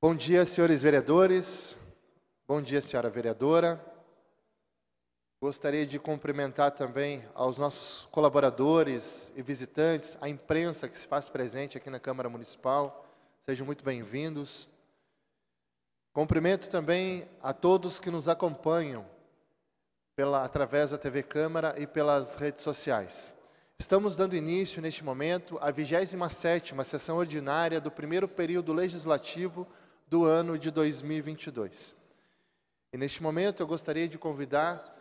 Bom dia, senhores vereadores. Bom dia, senhora vereadora. Gostaria de cumprimentar também aos nossos colaboradores e visitantes, a imprensa que se faz presente aqui na Câmara Municipal. Sejam muito bem-vindos. Cumprimento também a todos que nos acompanham pela, através da TV Câmara e pelas redes sociais. Estamos dando início, neste momento, à 27ª Sessão Ordinária do Primeiro Período Legislativo do ano de 2022. E neste momento eu gostaria de convidar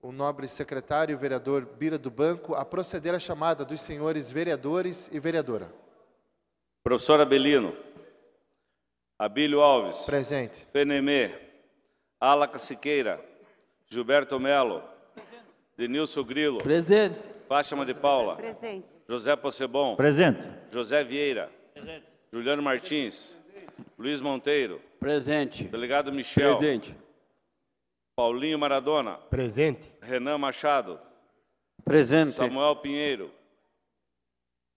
o nobre secretário e vereador Bira do Banco a proceder à chamada dos senhores vereadores e vereadora. Professor Abelino. Abílio Alves. Presente. Fenemê. Ala Caciqueira. Gilberto Melo. Denilson Grilo. Presente. Fátima de Paula. Presente. José Possebon. Presente. José Vieira. Presente. Juliano Martins. Luiz Monteiro. Presente. Delegado Michel. Presente. Paulinho Maradona. Presente. Renan Machado. Presente. Samuel Pinheiro.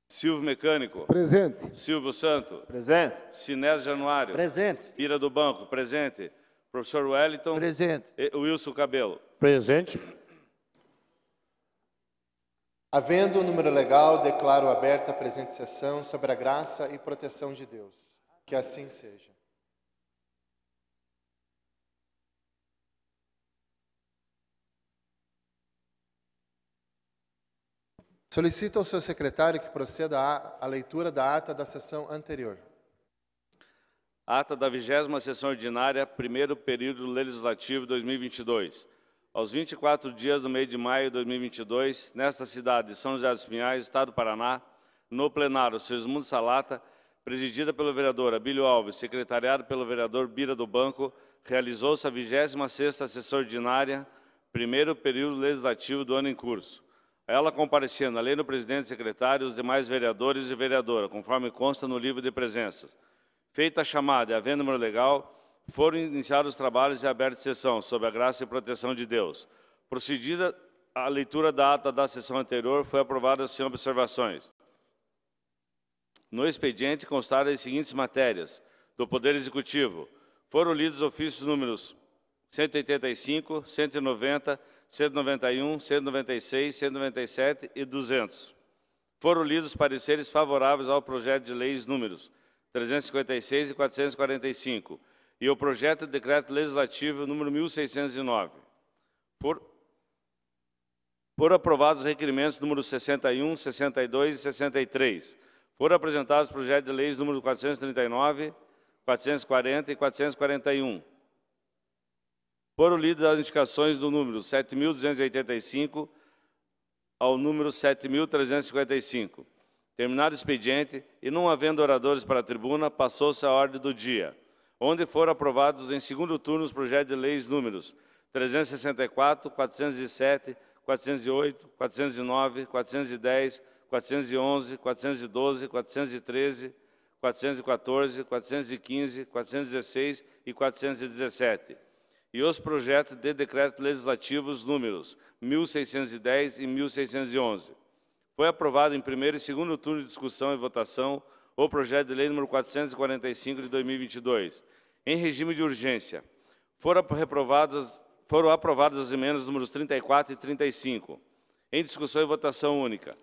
Silvio Mecânico. Presente. Silvio Santo. Presente. Sinés Januário. Presente. Ira do Banco. Presente. Professor Wellington. Presente. Wilson Cabelo. Presente. Havendo o um número legal, declaro aberta a presente sessão sobre a graça e proteção de Deus. Que assim seja. Solicito ao seu secretário que proceda à leitura da ata da sessão anterior. Ata da 20 sessão ordinária, primeiro período legislativo 2022. Aos 24 dias do mês de maio de 2022, nesta cidade de São José dos Pinhais, Estado do Paraná, no plenário Segismundo Salata, presidida pelo vereador Abílio Alves, secretariado pelo vereador Bira do Banco, realizou-se a 26ª sessão ordinária, primeiro período legislativo do ano em curso. A ela comparecendo, além do presidente e secretário, os demais vereadores e vereadora, conforme consta no livro de presenças. Feita a chamada e havendo número legal, foram iniciados os trabalhos e é aberta sessão, sob a graça e proteção de Deus. Procedida a leitura da ata da sessão anterior, foi aprovada sem observações. No expediente constaram as seguintes matérias do Poder Executivo. Foram lidos ofícios números 185, 190, 191, 196, 197 e 200. Foram lidos pareceres favoráveis ao projeto de leis números 356 e 445 e ao projeto de decreto legislativo número 1609. Por, por aprovados os requerimentos números 61, 62 e 63 foram apresentados os projetos de leis número 439, 440 e 441. Foram lidas as indicações do número 7.285 ao número 7.355. Terminado o expediente e não havendo oradores para a tribuna, passou-se a ordem do dia, onde foram aprovados em segundo turno os projetos de leis números 364, 407, 408, 409, 410, 411, 412, 413, 414, 415, 416 e 417, e os projetos de decretos legislativos números 1610 e 1611. Foi aprovado em primeiro e segundo turno de discussão e votação o projeto de lei número 445 de 2022, em regime de urgência. Foram reprovadas foram aprovadas as emendas números 34 e 35. Em discussão e votação única.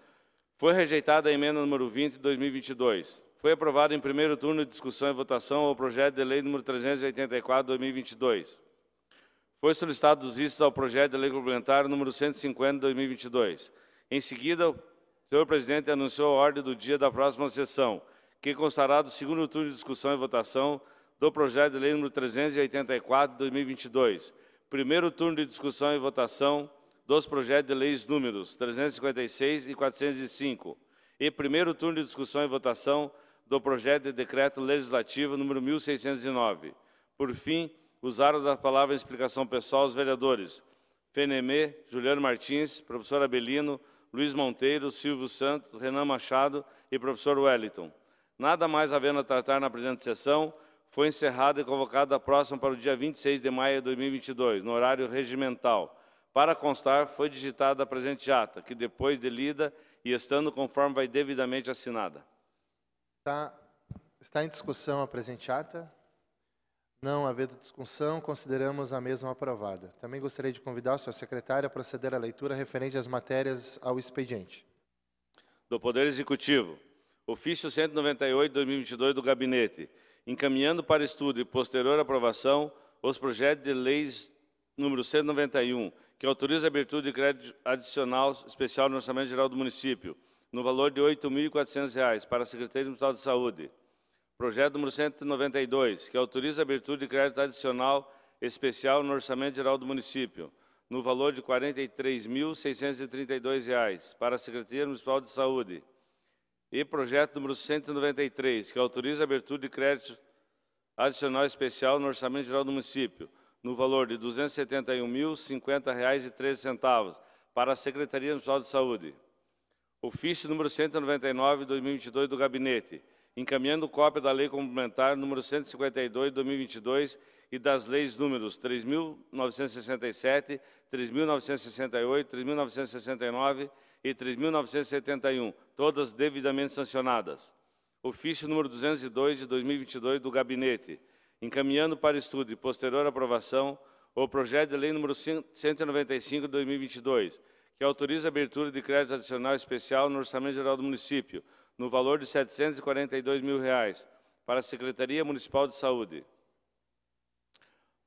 Foi rejeitada a emenda número 20 de 2022. Foi aprovado em primeiro turno de discussão e votação o projeto de lei número 384 de 2022. Foi solicitado os vistos ao projeto de lei complementar número 150 de 2022. Em seguida, o senhor presidente anunciou a ordem do dia da próxima sessão, que constará do segundo turno de discussão e votação do projeto de lei número 384 de 2022. Primeiro turno de discussão e votação dos projetos de leis números 356 e 405, e primeiro turno de discussão e votação do projeto de decreto legislativo número 1609. Por fim, usaram da palavra em explicação pessoal os vereadores Fenemê, Juliano Martins, professor Abelino, Luiz Monteiro, Silvio Santos, Renan Machado e professor Wellington. Nada mais havendo a tratar na presente sessão, foi encerrada e convocada a próxima para o dia 26 de maio de 2022, no horário regimental para constar, foi digitada a presente ata, que depois de lida e estando conforme vai devidamente assinada. Está, está em discussão a presente ata? Não havendo discussão, consideramos a mesma aprovada. Também gostaria de convidar o senhor secretário a proceder à leitura referente às matérias ao expediente. Do Poder Executivo, ofício 198-2022 do Gabinete, encaminhando para estudo e posterior aprovação os projetos de leis número 191 que autoriza a abertura de crédito adicional especial no Orçamento Geral do Município, no valor de R$ 8.400,00, para a Secretaria Municipal de Saúde. Projeto número 192, que autoriza a abertura de crédito adicional especial no Orçamento Geral do Município, no valor de R$ 43.632,00, para a Secretaria Municipal de Saúde. E projeto número 193, que autoriza a abertura de crédito adicional especial no Orçamento Geral do Município, no valor de R$ 271.050,13 para a Secretaria Municipal de Saúde. Ofício número 199 2022 do Gabinete, encaminhando cópia da Lei Complementar número 152 2022 e das leis números 3.967, 3.968, 3.969 e 3.971, todas devidamente sancionadas. Ofício número 202 de 2022 do Gabinete, encaminhando para estudo e posterior aprovação o projeto de lei número 195 de 2022, que autoriza a abertura de crédito adicional especial no Orçamento Geral do Município, no valor de R$ 742 mil, reais, para a Secretaria Municipal de Saúde.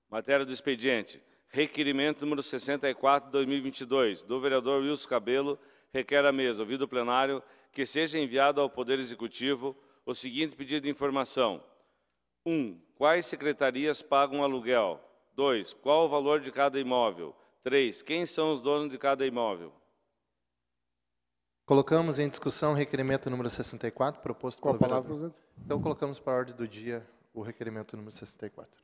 Matéria do expediente. Requerimento número 64 de 2022, do vereador Wilson Cabelo, requer à mesa, ouvido o plenário, que seja enviado ao Poder Executivo o seguinte pedido de informação. 1. Quais secretarias pagam aluguel? 2. Qual o valor de cada imóvel? 3. Quem são os donos de cada imóvel? Colocamos em discussão o requerimento número 64, proposto pelo palavra, vereador. Então, colocamos para a ordem do dia o requerimento número 64.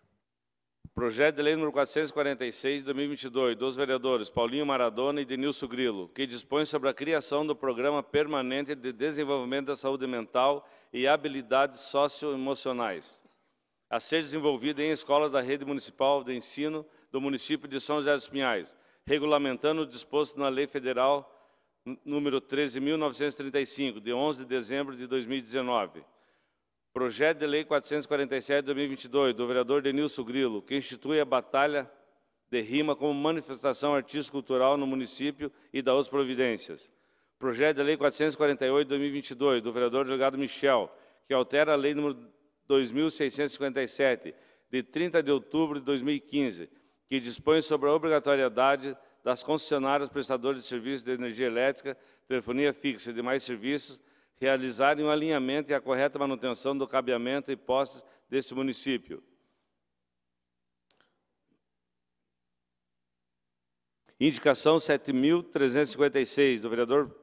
Projeto de lei número 446 de 2022, dos vereadores Paulinho Maradona e Denilson Grilo, que dispõe sobre a criação do Programa Permanente de Desenvolvimento da Saúde Mental e Habilidades Socioemocionais a ser desenvolvida em escolas da rede municipal de ensino do município de São José dos Pinhais, regulamentando o disposto na Lei Federal número 13.935, de 11 de dezembro de 2019. Projeto de Lei 447 de 2022, do vereador Denilson Grilo, que institui a Batalha de Rima como manifestação artístico-cultural no município e da Os Providências. Projeto de Lei 448 de 2022, do vereador delegado Michel, que altera a Lei número 2657, de 30 de outubro de 2015, que dispõe sobre a obrigatoriedade das concessionárias prestadoras de serviços de energia elétrica, telefonia fixa e demais serviços realizarem o um alinhamento e a correta manutenção do cabeamento e postes deste município. Indicação 7.356, do vereador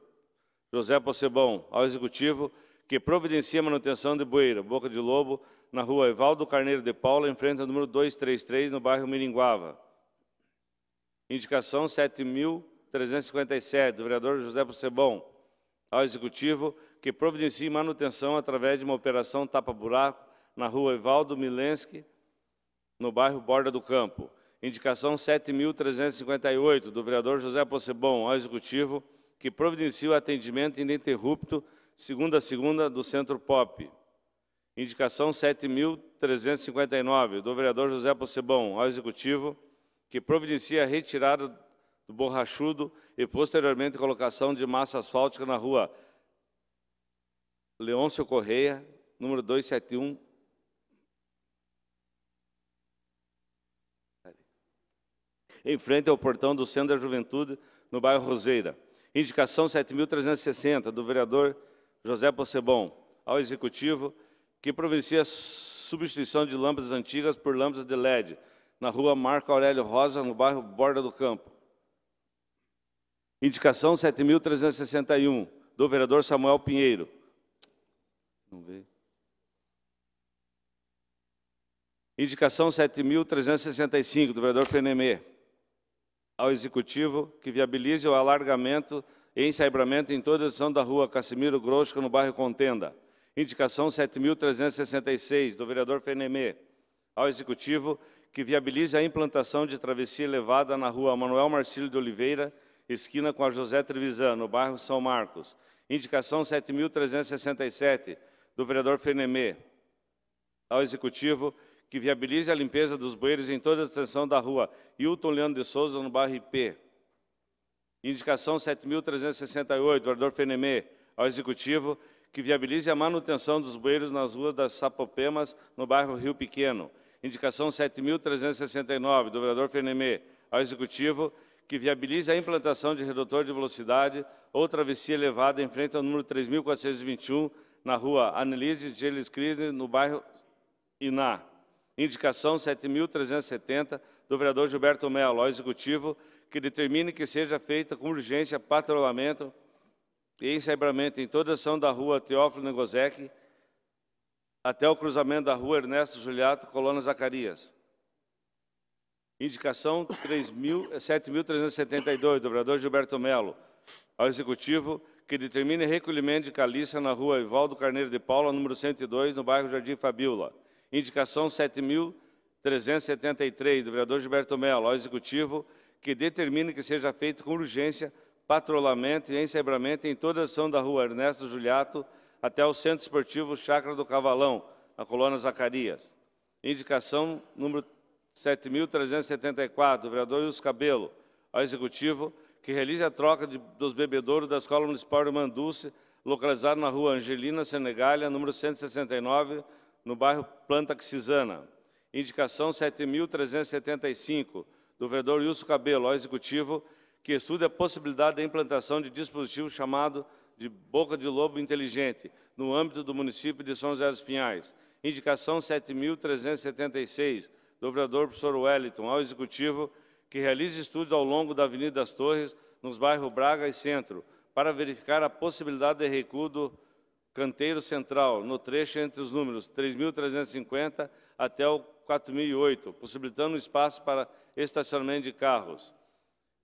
José Possebon, ao Executivo, que providencie a manutenção de bueira, boca de lobo, na rua Evaldo Carneiro de Paula, em frente ao número 233, no bairro Miringuava. Indicação 7.357, do vereador José Possebon, ao Executivo, que providencie manutenção através de uma operação tapa-buraco na rua Evaldo Milensky, no bairro Borda do Campo. Indicação 7.358, do vereador José Possebon, ao Executivo, que providencie o atendimento ininterrupto segunda a segunda, do Centro Pop. Indicação 7.359, do vereador José Possebon, ao Executivo, que providencia a retirada do borrachudo e, posteriormente, colocação de massa asfáltica na rua Leôncio Correia, número 271, em frente ao portão do Centro da Juventude, no bairro Roseira. Indicação 7.360, do vereador José Possebon, ao Executivo, que providencia a substituição de lâmpadas antigas por lâmpadas de LED, na rua Marco Aurélio Rosa, no bairro Borda do Campo. Indicação 7.361, do vereador Samuel Pinheiro. Indicação 7.365, do vereador Fenemê, ao Executivo, que viabilize o alargamento e ensaibramento em toda a edição da rua Casimiro Grosco, no bairro Contenda. Indicação 7.366, do vereador Fenemê, ao Executivo, que viabilize a implantação de travessia elevada na rua Manuel Marcílio de Oliveira, esquina com a José Trevisan, no bairro São Marcos. Indicação 7.367, do vereador Fenemê, ao Executivo, que viabilize a limpeza dos bueiros em toda a extensão da rua Hilton Leandro de Souza, no bairro IP. Indicação 7.368, vereador Fenemê, ao Executivo, que viabilize a manutenção dos bueiros nas ruas das Sapopemas, no bairro Rio Pequeno. Indicação 7.369, do vereador Fenemê, ao Executivo, que viabilize a implantação de redutor de velocidade ou travessia elevada em frente ao número 3.421, na rua Annelise Geles Crisne, no bairro Iná. Indicação 7.370 do vereador Gilberto Melo ao Executivo, que determine que seja feita com urgência patrulhamento e ensaiamento em toda a ação da rua Teófilo Negozec até o cruzamento da rua Ernesto Juliato, Colônia Zacarias. Indicação 7.372 do vereador Gilberto Melo ao Executivo, que determine recolhimento de caliça na rua Ivaldo Carneiro de Paula, número 102, no bairro Jardim Fabiola. Indicação 7.373, do vereador Gilberto Melo, ao Executivo, que determine que seja feito com urgência patrulhamento e ensebramento em toda a ação da rua Ernesto Juliato até o Centro Esportivo Chácara do Cavalão, na colônia Zacarias. Indicação número 7.374, do vereador Wilson Cabelo, ao Executivo, que realize a troca de, dos bebedouros da Escola Municipal de Dulce, localizado na rua Angelina Senegalha, número 169, no bairro Planta Cisana, Indicação 7.375, do vereador Wilson Cabelo, ao Executivo, que estude a possibilidade da implantação de dispositivo chamado de boca de lobo inteligente, no âmbito do município de São José dos Pinhais. Indicação 7.376, do vereador professor Wellington, ao Executivo, que realize estudos ao longo da Avenida das Torres, nos bairros Braga e Centro, para verificar a possibilidade de recuo do canteiro central, no trecho entre os números 3.350 até o 4.008, possibilitando um espaço para estacionamento de carros.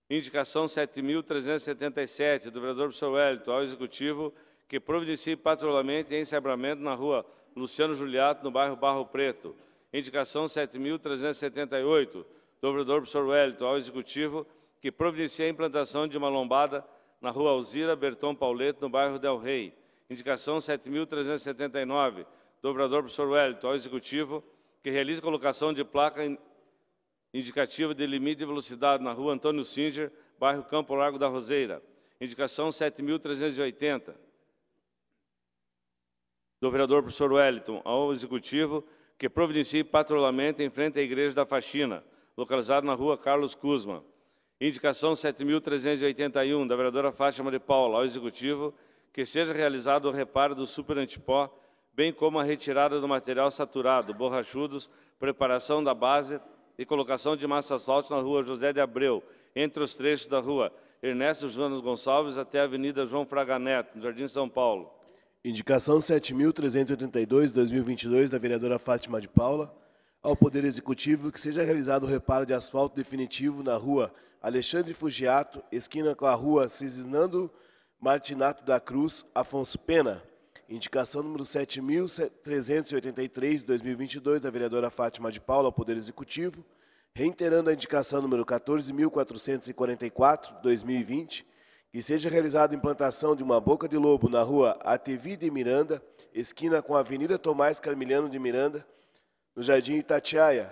Indicação 7.377 do vereador professor Wellington ao Executivo que providencie patrulhamento e ensebramento na rua Luciano Juliato, no bairro Barro Preto. Indicação 7.378 do vereador professor Wellington ao Executivo que providencie a implantação de uma lombada na rua Alzira Berton Pauleto, no bairro Del Rey. Indicação 7.379, do vereador professor Wellington, ao Executivo, que realize colocação de placa indicativa de limite de velocidade na rua Antônio Singer, bairro Campo Largo da Roseira. Indicação 7.380, do vereador professor Wellington, ao Executivo, que providencie patrulhamento em frente à Igreja da Faxina, localizado na rua Carlos Cusma. Indicação 7.381, da vereadora Fátima de Paula, ao Executivo, que seja realizado o reparo do superantipó, bem como a retirada do material saturado, borrachudos, preparação da base e colocação de massa asfalto na rua José de Abreu, entre os trechos da rua Ernesto Jonas Gonçalves até a Avenida João Fraga Neto, no Jardim São Paulo. Indicação 7.382-2022 da vereadora Fátima de Paula ao Poder Executivo que seja realizado o reparo de asfalto definitivo na rua Alexandre Fugiato, esquina com a rua Cisnando Martinato da Cruz, Afonso Pena. Indicação número 7.383, 2022, da vereadora Fátima de Paula ao Poder Executivo, reiterando a indicação número 14.444, 2020, que seja realizada a implantação de uma boca de lobo na rua Atevi de Miranda, esquina com a Avenida Tomás Carmiliano de Miranda, no Jardim Itatiaia.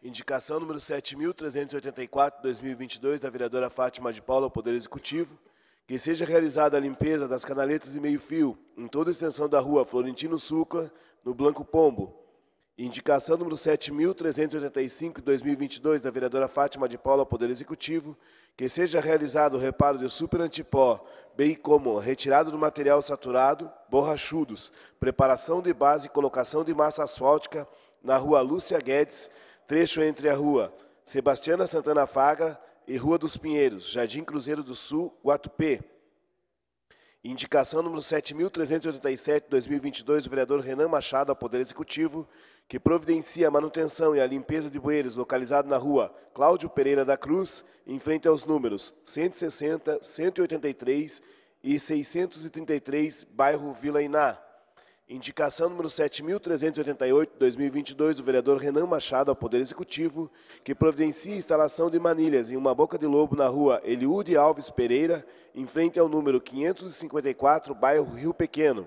Indicação número 7.384, 2022, da vereadora Fátima de Paula ao Poder Executivo, que seja realizada a limpeza das canaletas e meio-fio em toda a extensão da rua Florentino Sucla, no Blanco Pombo. Indicação número 7.385-2022 da vereadora Fátima de Paula ao Poder Executivo, que seja realizado o reparo de superantipó, bem como retirada do material saturado, borrachudos, preparação de base e colocação de massa asfáltica na rua Lúcia Guedes, trecho entre a rua Sebastiana Santana Fagra, e Rua dos Pinheiros, Jardim Cruzeiro do Sul, Guatupê. Indicação número 7.387-2022 do vereador Renan Machado ao Poder Executivo, que providencia a manutenção e a limpeza de bueiros localizado na rua Cláudio Pereira da Cruz, em frente aos números 160, 183 e 633, bairro Vila Iná. Indicação número 7388 2022 do vereador Renan Machado ao Poder Executivo, que providencia a instalação de manilhas em uma boca de lobo na rua Eliude Alves Pereira, em frente ao número 554, bairro Rio Pequeno.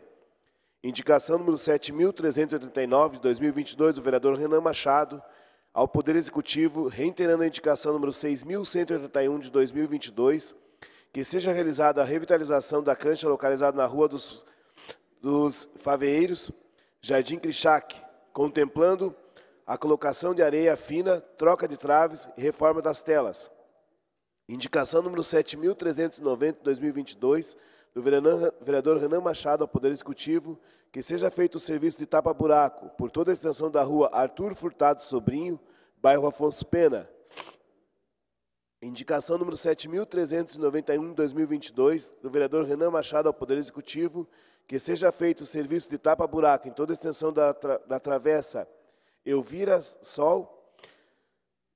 Indicação número 7389 de 2022 do vereador Renan Machado ao Poder Executivo, reiterando a indicação número 6181 de 2022, que seja realizada a revitalização da cancha localizada na Rua dos dos Faveiros, Jardim Crichac, contemplando a colocação de areia fina, troca de traves e reforma das telas. Indicação número 7.390-2022 do vereador Renan Machado ao Poder Executivo, que seja feito o serviço de tapa-buraco por toda a extensão da rua Arthur Furtado Sobrinho, bairro Afonso Pena. Indicação número 7.391-2022 do vereador Renan Machado ao Poder Executivo, que seja feito o serviço de tapa-buraco em toda a extensão da, tra da travessa Elvira Sol,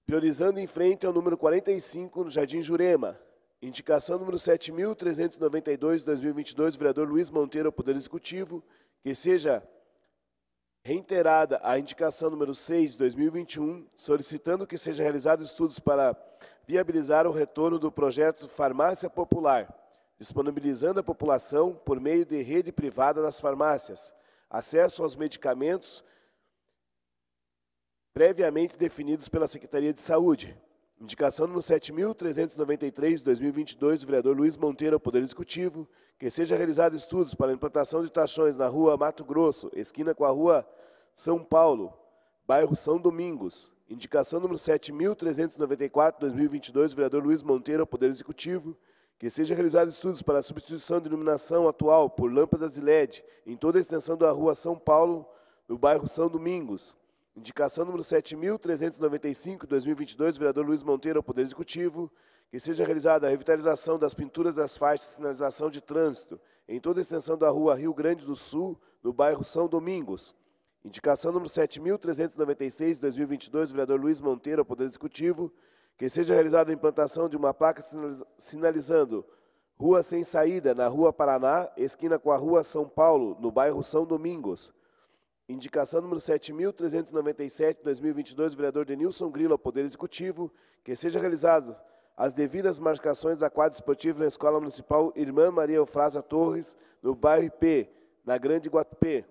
priorizando em frente ao número 45, no Jardim Jurema. Indicação número 7.392, 2022, do vereador Luiz Monteiro ao Poder Executivo, que seja reiterada a indicação número 6, 2021, solicitando que sejam realizados estudos para viabilizar o retorno do projeto Farmácia Popular disponibilizando à população, por meio de rede privada das farmácias, acesso aos medicamentos previamente definidos pela Secretaria de Saúde. Indicação no 7.393-2022 do vereador Luiz Monteiro ao Poder Executivo, que seja realizado estudos para a implantação de taxões na rua Mato Grosso, esquina com a rua São Paulo, bairro São Domingos. Indicação número 7.394-2022 do vereador Luiz Monteiro ao Poder Executivo, que seja realizado estudos para a substituição de iluminação atual por lâmpadas e LED em toda a extensão da rua São Paulo, no bairro São Domingos. Indicação número 7.395, 2022, vereador Luiz Monteiro ao Poder Executivo. Que seja realizada a revitalização das pinturas das faixas de sinalização de trânsito em toda a extensão da rua Rio Grande do Sul, no bairro São Domingos. Indicação número 7.396, 2022, vereador Luiz Monteiro ao Poder Executivo que seja realizada a implantação de uma placa sinalizando Rua Sem Saída, na Rua Paraná, esquina com a Rua São Paulo, no bairro São Domingos. Indicação número 7.397, 2022, do vereador Denilson Grilo ao Poder Executivo, que seja realizado as devidas marcações da quadra esportiva na Escola Municipal Irmã Maria Eufrasa Torres, no bairro IP, na Grande Guatupê.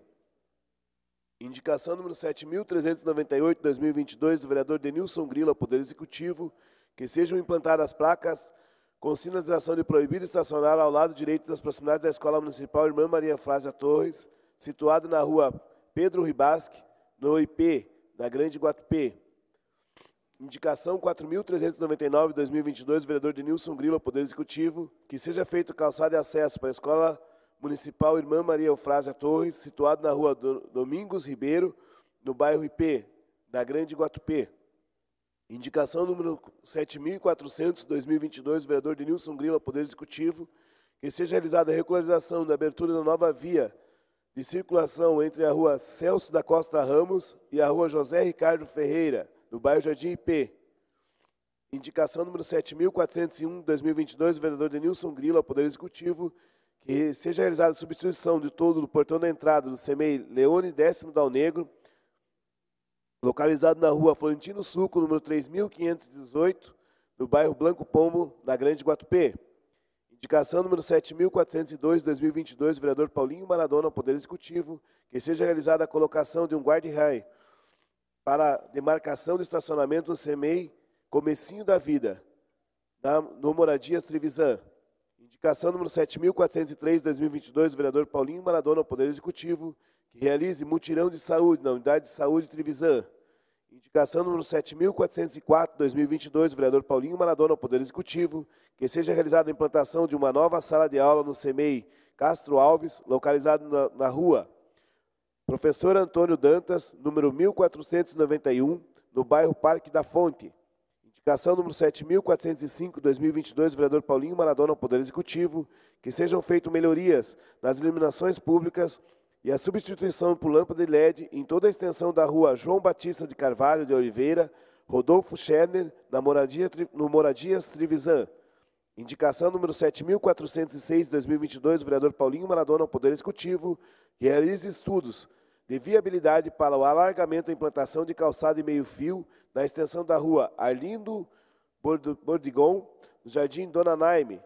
Indicação número 7.398, 2022, do vereador Denilson ao Poder Executivo, que sejam implantadas placas com sinalização de proibido estacionar ao lado direito das proximidades da Escola Municipal Irmã Maria Flávia Torres, situada na rua Pedro Ribasque, no IP, na Grande Guatupê. Indicação 4.399, 2022, do vereador Denilson ao Poder Executivo, que seja feito calçado de acesso para a Escola Municipal Municipal Irmã Maria Eufrásia Torres, situado na rua Domingos Ribeiro, no bairro IP, da Grande Guatupê. Indicação número 7.400, 2022, do vereador Denilson Grilo, Poder Executivo, que seja realizada a regularização da abertura da nova via de circulação entre a rua Celso da Costa Ramos e a rua José Ricardo Ferreira, no bairro Jardim IP. Indicação número 7.401, 2022, do vereador Denilson Grilo, Poder Executivo, que seja realizada a substituição de todo o portão da entrada do CEMEI Leone Décimo Dal Negro, localizado na rua Florentino Suco, número 3.518, no bairro Blanco Pombo, na Grande Guatupê. Indicação número 7.402, 2022, do vereador Paulinho Maradona Poder Executivo, que seja realizada a colocação de um guarda rai para demarcação do estacionamento do CEMEI Comecinho da Vida, na, no Moradias Trevisan. Indicação número 7.403, 2022, do vereador Paulinho Maradona ao Poder Executivo, que realize mutirão de saúde na Unidade de Saúde Trivisan. Indicação número 7.404, 2022, do vereador Paulinho Maradona ao Poder Executivo, que seja realizada a implantação de uma nova sala de aula no CEMEI Castro Alves, localizado na, na rua Professor Antônio Dantas, número 1491, no bairro Parque da Fonte, Indicação número 7.405, 2022, do vereador Paulinho Maradona ao Poder Executivo, que sejam feitas melhorias nas iluminações públicas e a substituição por lâmpada de LED em toda a extensão da rua João Batista de Carvalho de Oliveira, Rodolfo Scherner, na moradia, no Moradias Trivisan. Indicação número 7.406, 2022, do vereador Paulinho Maradona ao Poder Executivo, que realize estudos de viabilidade para o alargamento e implantação de calçado e meio-fio na extensão da rua Arlindo Bordigon, no Jardim Dona Naime,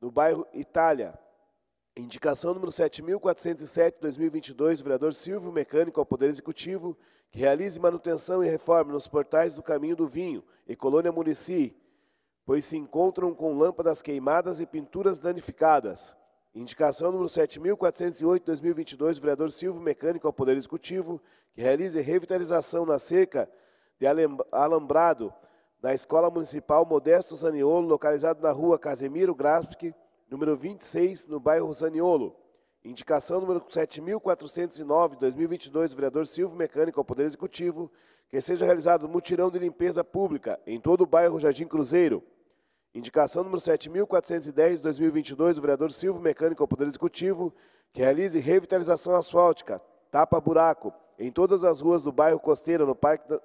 no bairro Itália. Indicação número 7.407-2022, do vereador Silvio Mecânico ao Poder Executivo, que realize manutenção e reforma nos portais do Caminho do Vinho e Colônia Murici, pois se encontram com lâmpadas queimadas e pinturas danificadas. Indicação número 7.408, 2022, do vereador Silvio Mecânico ao Poder Executivo, que realize revitalização na cerca de alambrado da Escola Municipal Modesto Zaniolo, localizado na rua Casemiro Graspic, número 26, no bairro Zaniolo. Indicação número 7.409, 2022, do vereador Silvio Mecânico ao Poder Executivo, que seja realizado mutirão de limpeza pública em todo o bairro Jardim Cruzeiro, Indicação número 7.410, 2022, do vereador Silvio Mecânico ao Poder Executivo, que realize revitalização asfáltica, tapa-buraco, em todas as ruas do bairro Costeira, no Parque, da,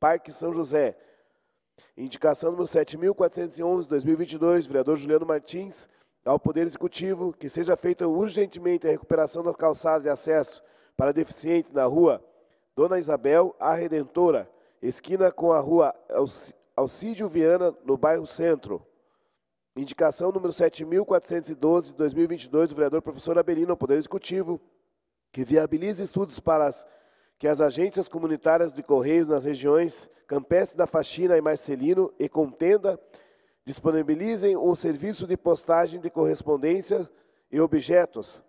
Parque São José. Indicação número 7.411, 2022, vereador Juliano Martins, ao Poder Executivo, que seja feita urgentemente a recuperação das calçadas de acesso para deficiente na rua Dona Isabel, a Redentora, esquina com a rua Alcídio Viana, no bairro Centro. Indicação número 7.412, de 2022, do vereador professor Abelino ao Poder Executivo, que viabiliza estudos para as, que as agências comunitárias de Correios nas regiões Campestre da Faxina e Marcelino e Contenda disponibilizem o serviço de postagem de correspondência e objetos.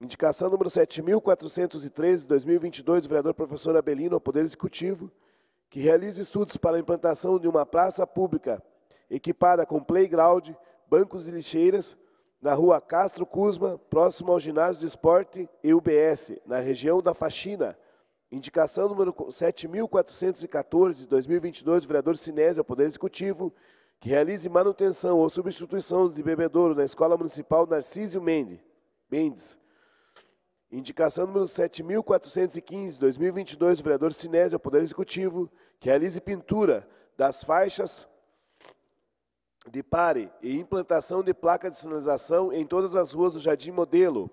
Indicação número 7.413, de 2022, do vereador professor Abelino ao Poder Executivo, que realize estudos para a implantação de uma praça pública equipada com playground, bancos e lixeiras, na rua Castro Cusma, próximo ao ginásio de esporte e UBS, na região da Faxina. Indicação número 7.414, 2022, do vereador Sinésio ao Poder Executivo, que realize manutenção ou substituição de bebedouro na Escola Municipal Narcísio Mendes, Indicação número 7.415, 2022, do vereador Sinésio ao Poder Executivo, que realize pintura das faixas de pare e implantação de placa de sinalização em todas as ruas do Jardim Modelo.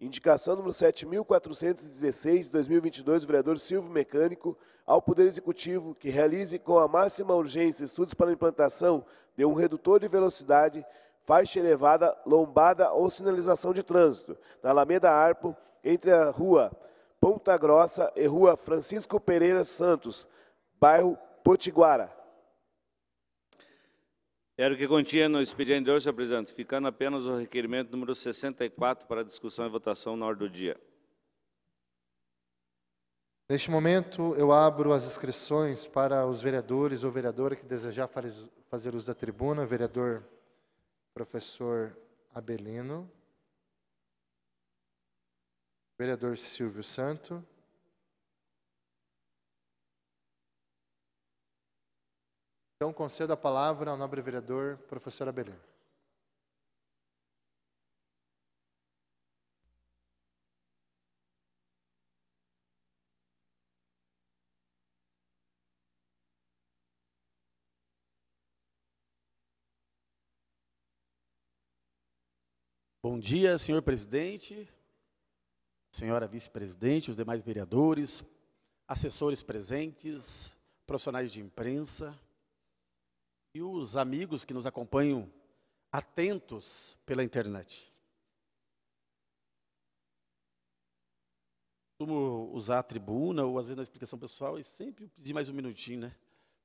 Indicação número 7.416, 2022, do vereador Silvio Mecânico ao Poder Executivo, que realize com a máxima urgência estudos para a implantação de um redutor de velocidade, faixa elevada, lombada ou sinalização de trânsito, na Alameda Arpo, entre a rua Ponta Grossa e rua Francisco Pereira Santos, bairro Potiguara. Era o que continha no expediente de hoje, senhor presidente, ficando apenas o requerimento número 64 para discussão e votação na hora do dia. Neste momento, eu abro as inscrições para os vereadores ou vereadora que desejar fazer uso da tribuna. Vereador professor Abelino. Vereador Silvio Santo. Então, concedo a palavra ao nobre vereador, Professor Belém. Bom dia, senhor presidente, senhora vice-presidente, os demais vereadores, assessores presentes, profissionais de imprensa e os amigos que nos acompanham atentos pela internet. Como usar a tribuna ou às vezes na explicação pessoal e sempre pedir mais um minutinho, né?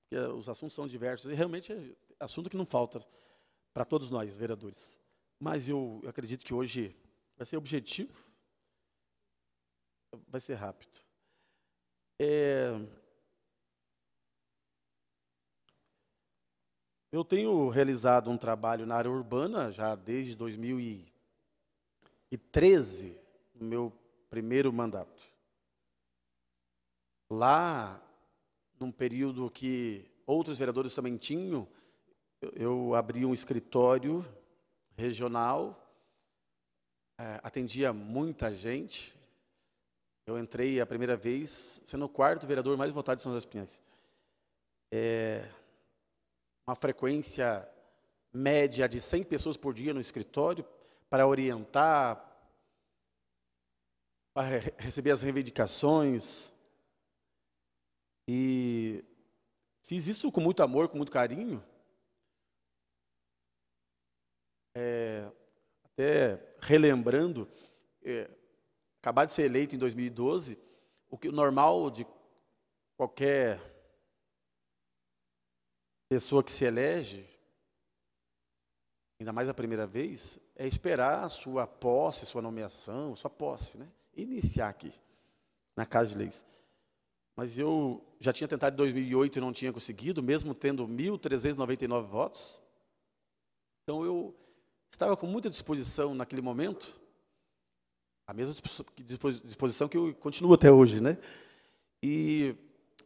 Porque os assuntos são diversos e realmente é assunto que não falta para todos nós, vereadores. Mas eu acredito que hoje vai ser objetivo vai ser rápido. É, eu tenho realizado um trabalho na área urbana já desde 2013, no meu primeiro mandato. Lá, num período que outros vereadores também tinham, eu abri um escritório regional, é, atendia muita gente, eu entrei a primeira vez sendo o quarto vereador mais votado de São José dos Pinhais. É uma frequência média de 100 pessoas por dia no escritório para orientar, para receber as reivindicações. E fiz isso com muito amor, com muito carinho. É, até relembrando, é, acabado de ser eleito em 2012, o que o normal de qualquer pessoa que se elege, ainda mais a primeira vez, é esperar a sua posse, sua nomeação, sua posse, né? Iniciar aqui, na Casa de Leis. Mas eu já tinha tentado em 2008 e não tinha conseguido, mesmo tendo 1.399 votos. Então eu estava com muita disposição naquele momento a mesma disposição que eu continuo até hoje, né? E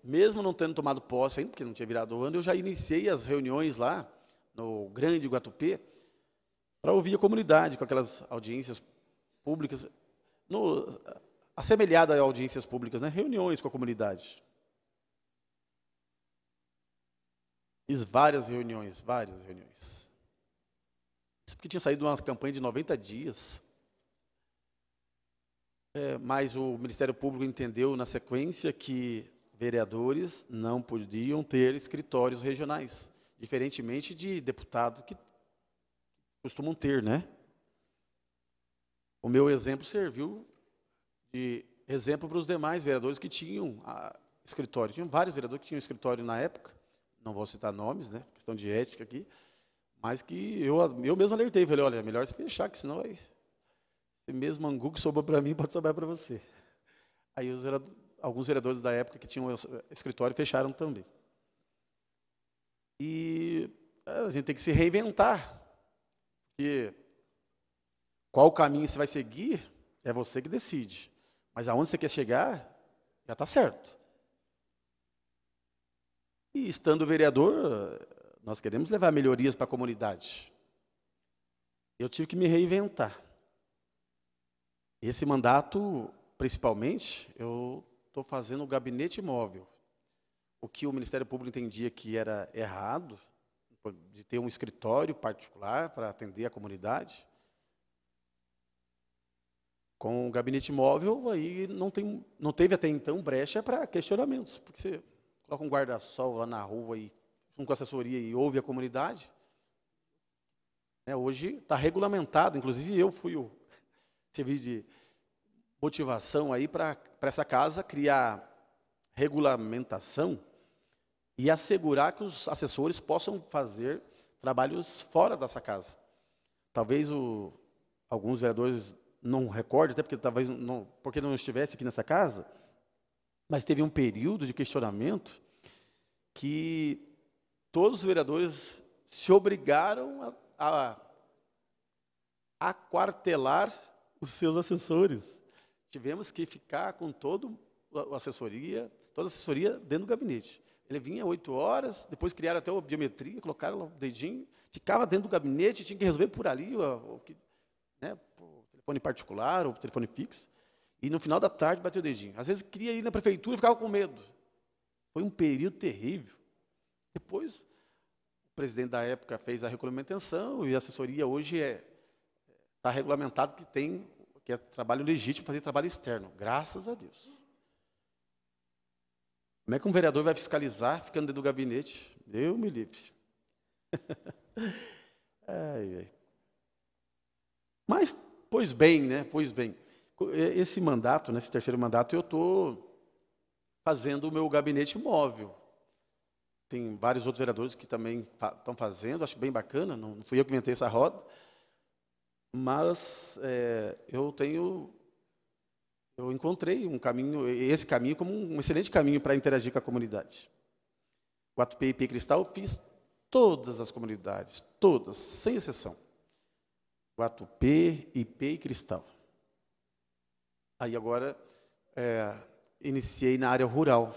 mesmo não tendo tomado posse ainda, porque não tinha virado ano, eu já iniciei as reuniões lá no grande Guatupê para ouvir a comunidade com aquelas audiências públicas, no, assemelhada a audiências públicas, né? Reuniões com a comunidade. Fiz várias reuniões, várias reuniões. Isso porque tinha saído uma campanha de 90 dias é, mas o Ministério Público entendeu na sequência que vereadores não podiam ter escritórios regionais, diferentemente de deputado que costumam ter, né? O meu exemplo serviu de exemplo para os demais vereadores que tinham a, ah, escritório. Tinham vários vereadores que tinham escritório na época, não vou citar nomes, né? Questão de ética aqui, mas que eu, eu mesmo alertei, falei, olha, é melhor se fechar, que senão vai mesmo angu que sobrou para mim pode sobrar para você. Aí vereadores, alguns vereadores da época que tinham escritório fecharam também. E é, a gente tem que se reinventar. Porque qual caminho você vai seguir é você que decide. Mas aonde você quer chegar, já está certo. E estando vereador, nós queremos levar melhorias para a comunidade. Eu tive que me reinventar. Esse mandato, principalmente, eu estou fazendo o gabinete móvel. O que o Ministério Público entendia que era errado, de ter um escritório particular para atender a comunidade. Com o gabinete móvel, aí não, tem, não teve até então brecha para questionamentos, porque você coloca um guarda-sol lá na rua e com assessoria e ouve a comunidade. É, hoje está regulamentado, inclusive eu fui o servir de motivação aí para essa casa criar regulamentação e assegurar que os assessores possam fazer trabalhos fora dessa casa. Talvez o, alguns vereadores não recordem, até porque talvez não, porque não estivesse aqui nessa casa, mas teve um período de questionamento que todos os vereadores se obrigaram a, a aquartelar os seus assessores. Tivemos que ficar com toda a assessoria, toda a assessoria dentro do gabinete. Ele vinha oito horas, depois criaram até a biometria, colocaram o dedinho, ficava dentro do gabinete, tinha que resolver por ali, o né, por telefone particular ou telefone fixo. E no final da tarde bateu o dedinho. Às vezes queria ir na prefeitura e ficava com medo. Foi um período terrível. Depois, o presidente da época fez a regulamentação e a assessoria hoje é está regulamentado que tem que é trabalho legítimo fazer trabalho externo. Graças a Deus. Como é que um vereador vai fiscalizar ficando dentro do gabinete? Eu me livre. ai, ai. Mas, pois bem, né? Pois bem. Esse mandato, nesse né, terceiro mandato, eu estou fazendo o meu gabinete móvel. Tem vários outros vereadores que também estão fa fazendo, acho bem bacana, não fui eu que inventei essa roda. Mas é, eu tenho, eu encontrei um caminho, esse caminho como um excelente caminho para interagir com a comunidade. O ato PIP Cristal fiz todas as comunidades, todas, sem exceção. O ato P, IP Cristal. Aí agora é, iniciei na área rural.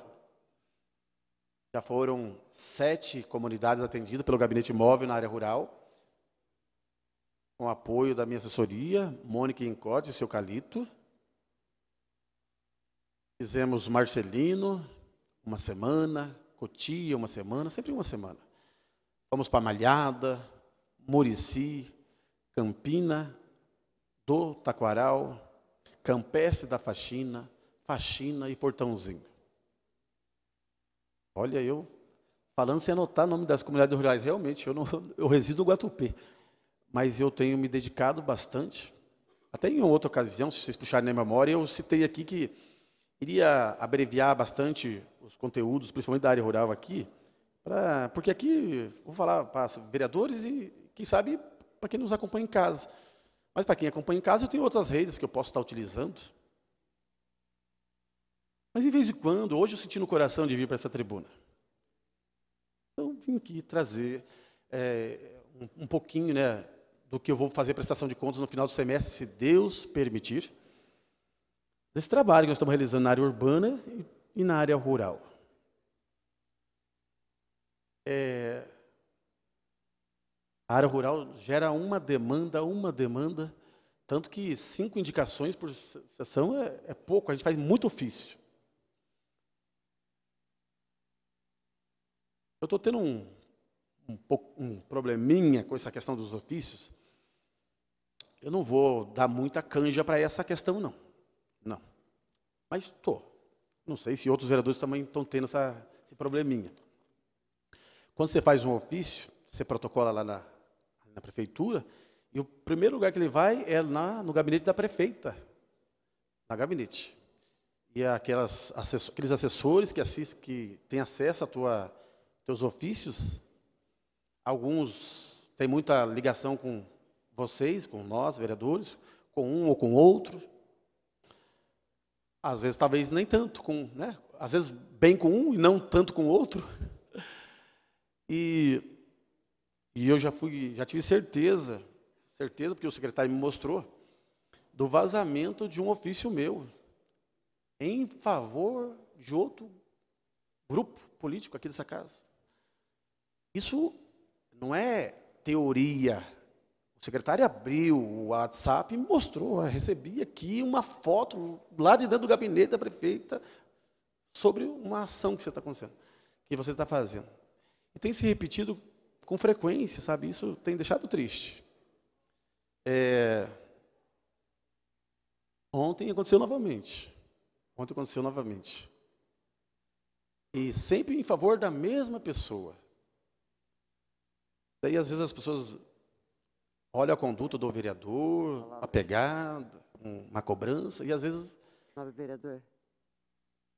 Já foram sete comunidades atendidas pelo gabinete móvel na área rural com o apoio da minha assessoria, Mônica Incote e seu Calito. Fizemos Marcelino, uma semana, Cotia, uma semana, sempre uma semana. Fomos para Malhada, Murici, Campina, do Taquaral, Campestre da Faxina, Faxina e Portãozinho. Olha, eu falando sem anotar o nome das comunidades rurais, realmente, eu, não, eu resido no Guatupê mas eu tenho me dedicado bastante. Até em outra ocasião, se vocês puxarem na memória, eu citei aqui que iria abreviar bastante os conteúdos, principalmente da área rural aqui, pra, porque aqui, vou falar para vereadores e, quem sabe, para quem nos acompanha em casa. Mas para quem acompanha em casa, eu tenho outras redes que eu posso estar utilizando. Mas de vez em quando, hoje eu senti no coração de vir para essa tribuna. Então, vim aqui trazer é, um, um pouquinho, né, do que eu vou fazer prestação de contas no final do semestre, se Deus permitir, desse trabalho que nós estamos realizando na área urbana e na área rural. É, a área rural gera uma demanda, uma demanda, tanto que cinco indicações por sessão é, é pouco, a gente faz muito ofício. Eu estou tendo um, um, um probleminha com essa questão dos ofícios, eu não vou dar muita canja para essa questão, não. Não. Mas estou. Não sei se outros vereadores também estão tendo essa, esse probleminha. Quando você faz um ofício, você protocola lá na, na prefeitura, e o primeiro lugar que ele vai é na, no gabinete da prefeita. Na gabinete. E aquelas, aqueles assessores que que têm acesso a tua, teus ofícios, alguns têm muita ligação com vocês, com nós, vereadores, com um ou com outro. Às vezes, talvez nem tanto com, né? Às vezes bem com um e não tanto com o outro. E, e eu já fui, já tive certeza, certeza porque o secretário me mostrou do vazamento de um ofício meu em favor de outro grupo político aqui dessa casa. Isso não é teoria, o secretário abriu o WhatsApp e mostrou, recebi aqui uma foto lá de dentro do gabinete da prefeita sobre uma ação que você está acontecendo, que você está fazendo. E tem se repetido com frequência, sabe? Isso tem deixado triste. É... Ontem aconteceu novamente. Ontem aconteceu novamente. E sempre em favor da mesma pessoa. Daí, às vezes, as pessoas olha a conduta do vereador, a pegada, uma cobrança, e às vezes. Nobre vereador,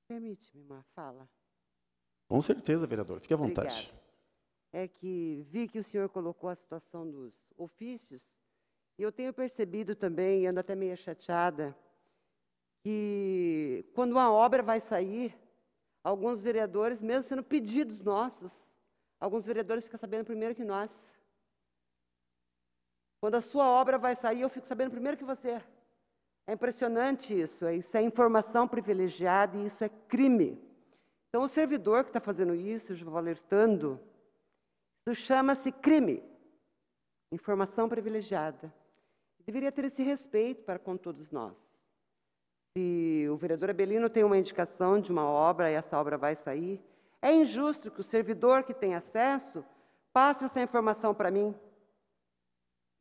permite-me uma fala. Com certeza, vereador, fique à vontade. Obrigada. É que vi que o senhor colocou a situação dos ofícios, e eu tenho percebido também, ando até meio chateada, que quando uma obra vai sair, alguns vereadores, mesmo sendo pedidos nossos, alguns vereadores ficam sabendo primeiro que nós. Quando a sua obra vai sair, eu fico sabendo primeiro que você é. É impressionante isso. É isso é informação privilegiada e isso é crime. Então, o servidor que está fazendo isso, eu já vou alertando, isso chama-se crime. Informação privilegiada. Deveria ter esse respeito para com todos nós. Se o vereador Abelino tem uma indicação de uma obra e essa obra vai sair, é injusto que o servidor que tem acesso passe essa informação para mim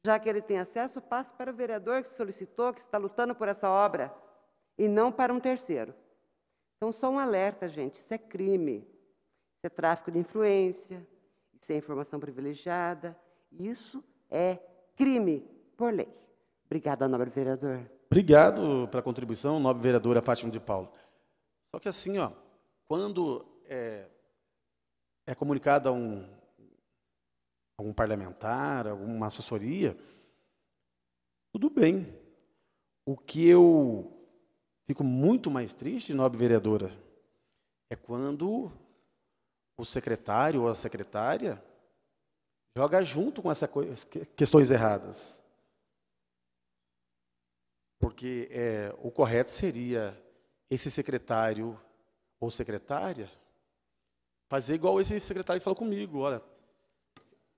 já que ele tem acesso, passe para o vereador que solicitou, que está lutando por essa obra, e não para um terceiro. Então, só um alerta, gente: isso é crime, isso é tráfico de influência, isso é informação privilegiada, isso é crime por lei. Obrigada, nobre vereador. Obrigado pela contribuição, nobre vereadora Fátima de Paulo. Só que assim, ó, quando é, é comunicada um, algum parlamentar, alguma assessoria, tudo bem. O que eu fico muito mais triste, nobre vereadora, é quando o secretário ou a secretária joga junto com essas questões erradas. Porque é, o correto seria esse secretário ou secretária fazer igual esse secretário que falou comigo, olha,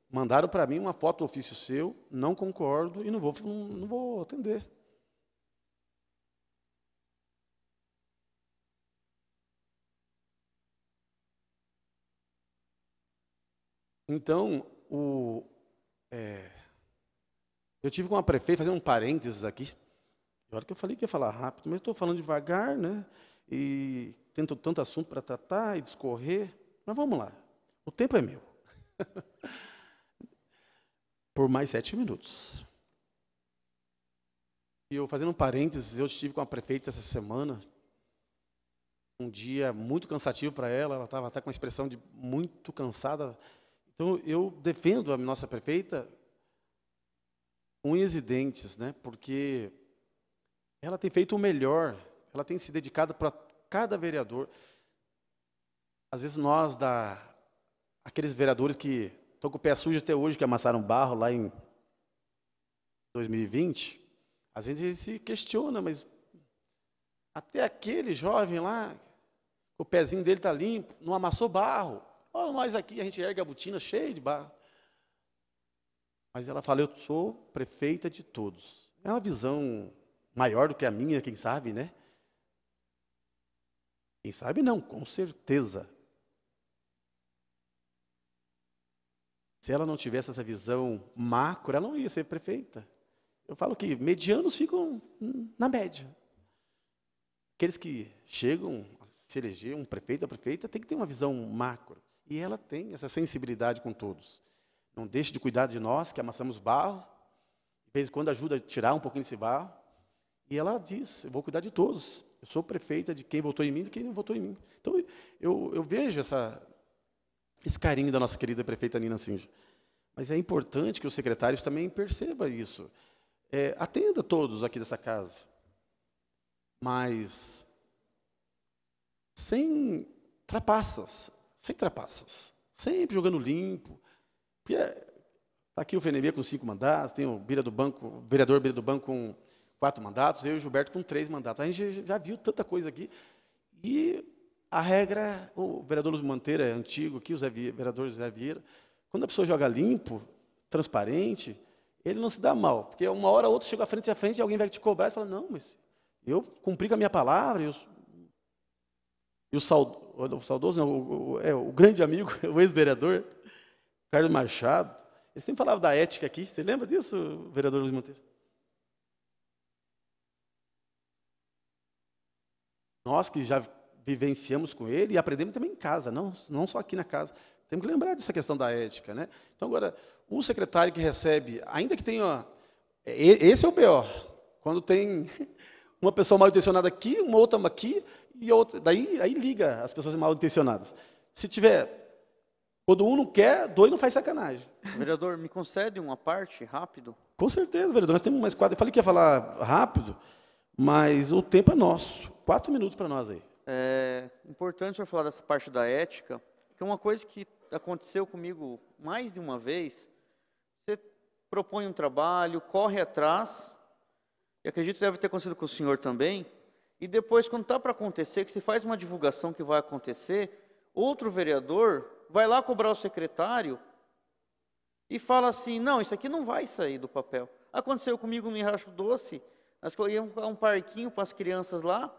Mandaram para mim uma foto do ofício seu, não concordo e não vou, não, não vou atender. Então, o, é, eu tive com a prefeita, fazer um parênteses aqui. Na hora que eu falei que ia falar rápido, mas estou falando devagar, né? E tento tanto assunto para tratar e discorrer. Mas vamos lá. O tempo é meu. por mais sete minutos. E eu, fazendo um parênteses, eu estive com a prefeita essa semana, um dia muito cansativo para ela, ela estava até tá com a expressão de muito cansada. Então, eu defendo a nossa prefeita unhas e dentes, né? porque ela tem feito o melhor, ela tem se dedicado para cada vereador. Às vezes nós, da, aqueles vereadores que Estou com o pé sujo até hoje, que amassaram barro lá em 2020. Às vezes gente se questiona, mas até aquele jovem lá, o pezinho dele está limpo, não amassou barro. Olha nós aqui, a gente ergue a botina cheia de barro. Mas ela fala, eu sou prefeita de todos. É uma visão maior do que a minha, quem sabe, né? Quem sabe não, com certeza. Se ela não tivesse essa visão macro, ela não ia ser prefeita. Eu falo que medianos ficam na média. Aqueles que chegam a se eleger um prefeito ou prefeita tem que ter uma visão macro. E ela tem essa sensibilidade com todos. Não deixe de cuidar de nós, que amassamos barro. De vez em quando ajuda a tirar um pouquinho desse barro. E ela diz, eu vou cuidar de todos. Eu sou prefeita de quem votou em mim e de quem não votou em mim. Então, eu, eu vejo essa esse carinho da nossa querida prefeita Nina Singer. Mas é importante que os secretários também percebam isso. É, atenda todos aqui dessa casa. Mas sem trapaças, sem trapaças. Sempre jogando limpo. Está é, aqui o Fenemia com cinco mandatos, tem o Bira do Banco, o vereador Bira do Banco com quatro mandatos, eu e o Gilberto com três mandatos. A gente já viu tanta coisa aqui. E a regra, o vereador Luiz Monteiro é antigo aqui, o Zé Vieira, vereador Zé Vieira, quando a pessoa joga limpo, transparente, ele não se dá mal, porque uma hora ou outra chega frente a frente e alguém vai te cobrar e fala, não, mas eu cumpri com a minha palavra, e, os, e o, saudoso, o, saudoso não, o, o, é, o grande amigo, o ex-vereador, Carlos Machado, ele sempre falava da ética aqui, você lembra disso, vereador Luiz Monteiro? Nós que já vivenciamos com ele e aprendemos também em casa, não, não só aqui na casa. Temos que lembrar dessa questão da ética. Né? Então, agora, o secretário que recebe, ainda que tenha. É, esse é o pior. Quando tem uma pessoa mal intencionada aqui, uma outra aqui, e outra. Daí aí liga as pessoas mal intencionadas. Se tiver. Quando um não quer, dois não faz sacanagem. Vereador, me concede uma parte rápido? Com certeza, vereador. Nós temos mais quatro. Eu falei que ia falar rápido, mas o tempo é nosso. Quatro minutos para nós aí. É importante eu falar dessa parte da ética, que é uma coisa que aconteceu comigo mais de uma vez. Você propõe um trabalho, corre atrás, e acredito que deve ter acontecido com o senhor também, e depois, quando está para acontecer, que se faz uma divulgação que vai acontecer, outro vereador vai lá cobrar o secretário e fala assim: não, isso aqui não vai sair do papel. Aconteceu comigo no Riacho Doce, nós ia um parquinho para as crianças lá,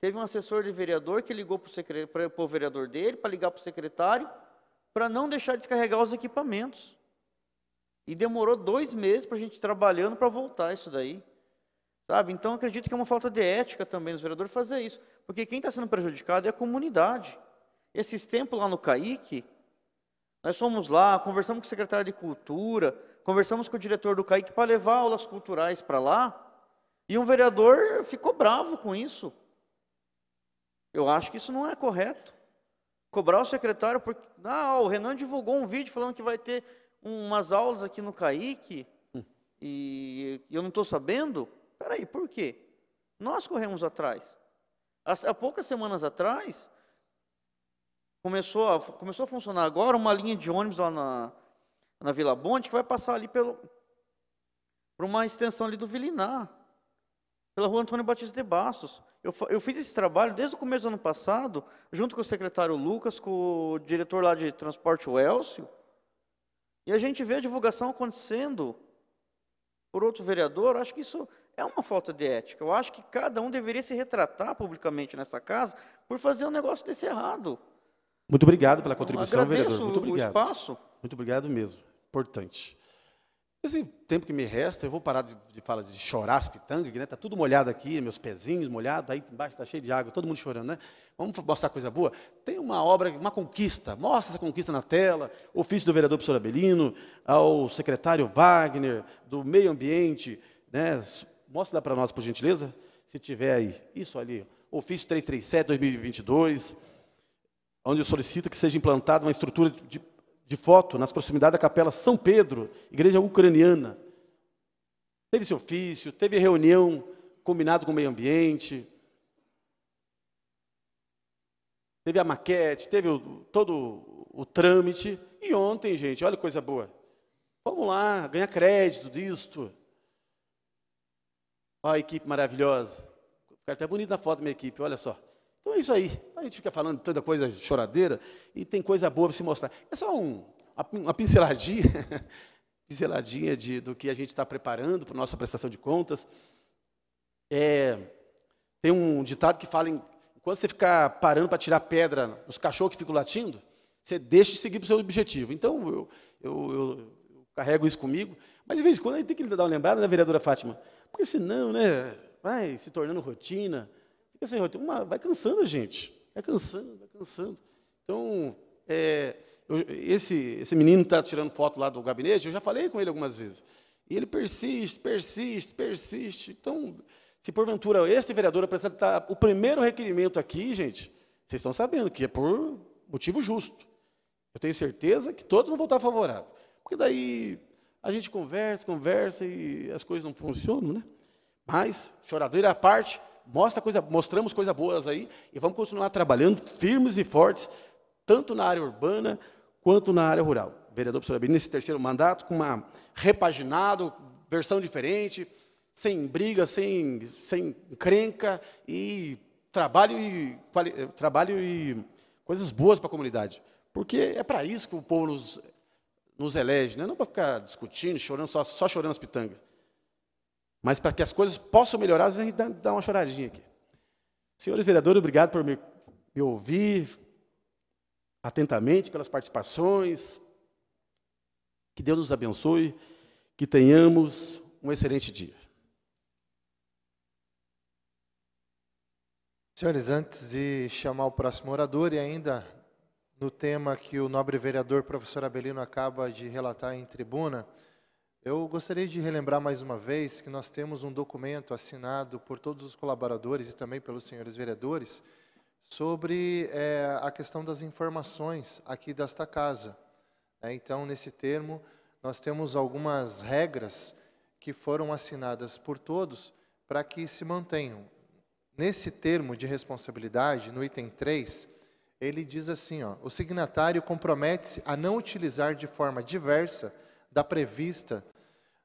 Teve um assessor de vereador que ligou para o vereador dele, para ligar para o secretário, para não deixar descarregar os equipamentos. E demorou dois meses para a gente trabalhando para voltar isso daí. Sabe? Então, acredito que é uma falta de ética também dos vereadores fazer isso. Porque quem está sendo prejudicado é a comunidade. Esses tempos lá no CAIC, nós fomos lá, conversamos com o secretário de Cultura, conversamos com o diretor do CAIC para levar aulas culturais para lá. E um vereador ficou bravo com isso. Eu acho que isso não é correto. Cobrar o secretário porque. Ah, o Renan divulgou um vídeo falando que vai ter umas aulas aqui no CAIC hum. e eu não estou sabendo. Peraí, por quê? Nós corremos atrás. Há poucas semanas atrás, começou a, começou a funcionar agora uma linha de ônibus lá na, na Vila Bonde que vai passar ali pelo, por uma extensão ali do Vilinar pela rua Antônio Batista de Bastos. Eu, eu fiz esse trabalho desde o começo do ano passado, junto com o secretário Lucas, com o diretor lá de transporte, o Elcio, e a gente vê a divulgação acontecendo por outro vereador, acho que isso é uma falta de ética. Eu acho que cada um deveria se retratar publicamente nessa casa por fazer um negócio desse errado. Muito obrigado pela contribuição, então, vereador. Muito obrigado. O espaço. Muito obrigado mesmo. Importante. Esse tempo que me resta, eu vou parar de, de falar de chorar as pitangas, né? Tá tudo molhado aqui, meus pezinhos molhados, aí embaixo está cheio de água, todo mundo chorando, né? Vamos mostrar coisa boa. Tem uma obra, uma conquista, mostra essa conquista na tela. Ofício do vereador professor Abelino, ao secretário Wagner, do meio ambiente, né? Mostra lá para nós, por gentileza, se tiver aí. Isso ali, ofício 337 2022, onde solicita que seja implantada uma estrutura de de foto nas proximidades da Capela São Pedro, igreja ucraniana. Teve seu ofício, teve reunião combinada com o meio ambiente, teve a maquete, teve o, todo o trâmite. E ontem, gente, olha que coisa boa. Vamos lá, ganhar crédito disto. Olha a equipe maravilhosa. Ficaram até bonito na foto da minha equipe, olha só. Então é isso aí. A gente fica falando tanta coisa choradeira e tem coisa boa para se mostrar. É só um, uma pinceladinha, pinceladinha de, do que a gente está preparando para a nossa prestação de contas. É, tem um ditado que fala: em, enquanto você ficar parando para tirar pedra os cachorros que ficam latindo, você deixa de seguir para o seu objetivo. Então eu, eu, eu, eu carrego isso comigo. Mas de vez em quando a gente tem que dar uma lembrada, né, vereadora Fátima? Porque senão, né, vai se tornando rotina e assim, uma, vai cansando a gente, vai cansando, vai cansando. Então, é, eu, esse, esse menino está tirando foto lá do gabinete, eu já falei com ele algumas vezes. E ele persiste, persiste, persiste. Então, se porventura este vereador apresentar o primeiro requerimento aqui, gente, vocês estão sabendo que é por motivo justo. Eu tenho certeza que todos vão votar favorável. Porque daí a gente conversa, conversa e as coisas não funcionam, né? Mas, choradeira à parte, mostra coisa, mostramos coisas boas aí e vamos continuar trabalhando firmes e fortes, tanto na área urbana quanto na área rural. vereador professor Abílio, nesse terceiro mandato, com uma repaginado, versão diferente, sem briga, sem, sem crenca e trabalho e, trabalho e coisas boas para a comunidade. Porque é para isso que o povo nos, nos elege, né? não para ficar discutindo, chorando, só, só chorando as pitangas. Mas para que as coisas possam melhorar, a gente dá, dá uma choradinha aqui. Senhores vereadores, obrigado por me, me ouvir atentamente, pelas participações. Que Deus nos abençoe, que tenhamos um excelente dia. Senhores, antes de chamar o próximo orador e ainda no tema que o nobre vereador professor Abelino acaba de relatar em tribuna, eu gostaria de relembrar mais uma vez que nós temos um documento assinado por todos os colaboradores e também pelos senhores vereadores sobre é, a questão das informações aqui desta casa. É, então, nesse termo, nós temos algumas regras que foram assinadas por todos para que se mantenham. Nesse termo de responsabilidade, no item 3, ele diz assim: ó, o signatário compromete-se a não utilizar de forma diversa da prevista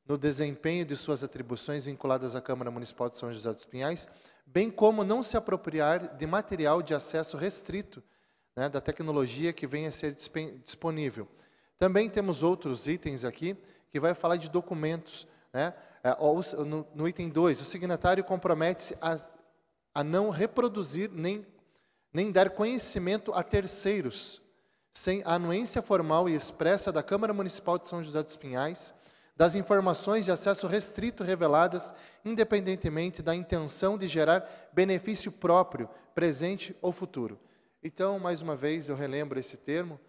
no desempenho de suas atribuições vinculadas à Câmara Municipal de São José dos Pinhais, bem como não se apropriar de material de acesso restrito né, da tecnologia que venha a ser disponível. Também temos outros itens aqui que vai falar de documentos. Né, é, no, item 2, o signatário compromete-se a, a não reproduzir nem, nem dar conhecimento a terceiros sem anuência formal e expressa da Câmara Municipal de São José dos Pinhais, das informações de acesso restrito reveladas, independentemente da intenção de gerar benefício próprio, presente ou futuro. Então, mais uma vez, eu relembro esse termo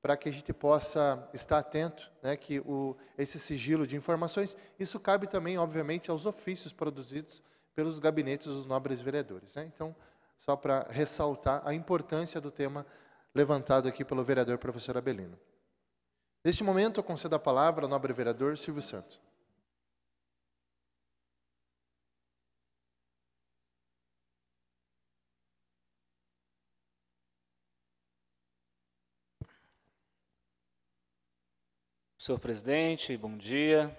para que a gente possa estar atento, né, que o, esse sigilo de informações, isso cabe também, obviamente, aos ofícios produzidos pelos gabinetes dos nobres vereadores. Né? Então, só para ressaltar a importância do tema levantado aqui pelo vereador professor Abelino. Neste momento, eu concedo a palavra ao nobre vereador Silvio Santos. Senhor presidente, bom dia.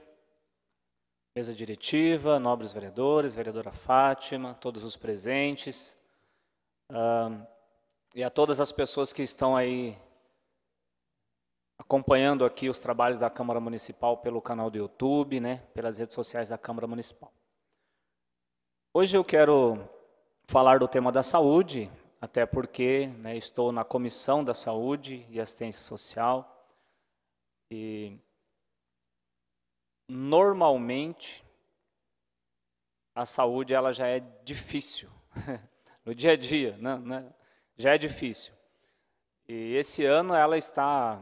Mesa diretiva, nobres vereadores, vereadora Fátima, todos os presentes e a todas as pessoas que estão aí acompanhando aqui os trabalhos da Câmara Municipal pelo canal do YouTube, né, pelas redes sociais da Câmara Municipal. Hoje eu quero falar do tema da saúde, até porque né, estou na Comissão da Saúde e Assistência Social e normalmente a saúde ela já é difícil no dia a dia, né? né? já é difícil. E esse ano ela está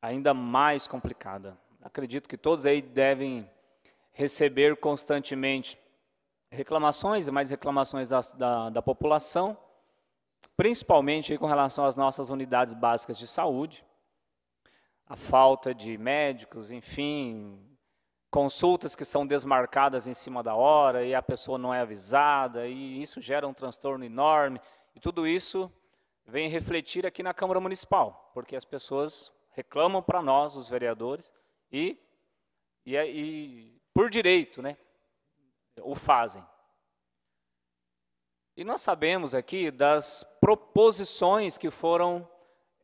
ainda mais complicada. Acredito que todos aí devem receber constantemente reclamações e mais reclamações da, da, da população, principalmente com relação às nossas unidades básicas de saúde, a falta de médicos, enfim, consultas que são desmarcadas em cima da hora e a pessoa não é avisada, e isso gera um transtorno enorme. E tudo isso vem refletir aqui na Câmara Municipal, porque as pessoas reclamam para nós, os vereadores, e, e, é, e, por direito, né, o fazem. E nós sabemos aqui das proposições que foram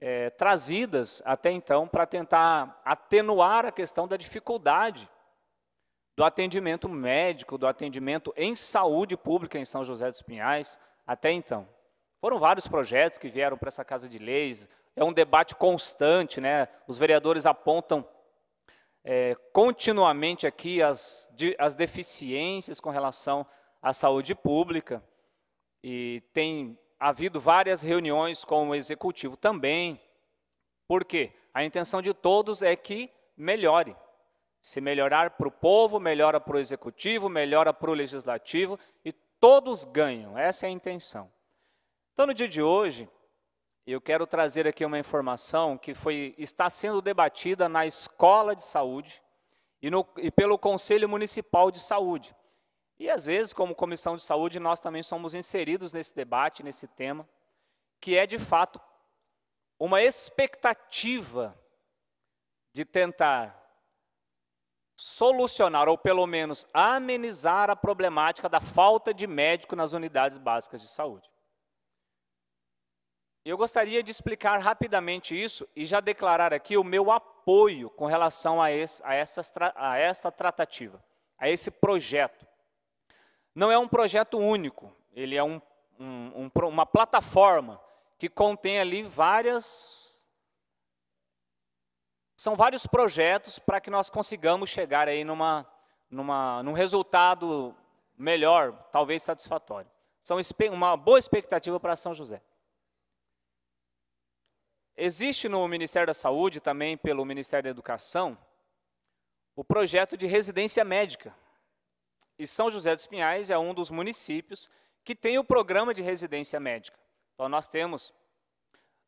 é, trazidas até então para tentar atenuar a questão da dificuldade do atendimento médico, do atendimento em saúde pública em São José dos Pinhais, até então. Foram vários projetos que vieram para essa Casa de Leis, é um debate constante, né? os vereadores apontam é, continuamente aqui as, as deficiências com relação à saúde pública, e tem havido várias reuniões com o executivo também, porque a intenção de todos é que melhore. Se melhorar para o povo, melhora para o executivo, melhora para o legislativo, e todos ganham, essa é a intenção. Então, no dia de hoje, eu quero trazer aqui uma informação que foi, está sendo debatida na Escola de Saúde e, no, e pelo Conselho Municipal de Saúde. E às vezes, como Comissão de Saúde, nós também somos inseridos nesse debate, nesse tema, que é de fato uma expectativa de tentar solucionar ou pelo menos amenizar a problemática da falta de médico nas unidades básicas de saúde. Eu gostaria de explicar rapidamente isso e já declarar aqui o meu apoio com relação a, esse, a, a essa tratativa, a esse projeto. Não é um projeto único, ele é um, um, um, uma plataforma que contém ali várias. São vários projetos para que nós consigamos chegar aí numa, numa, num resultado melhor, talvez satisfatório. São uma boa expectativa para São José. Existe no Ministério da Saúde, também pelo Ministério da Educação, o projeto de residência médica. E São José dos Pinhais é um dos municípios que tem o programa de residência médica. Então, nós temos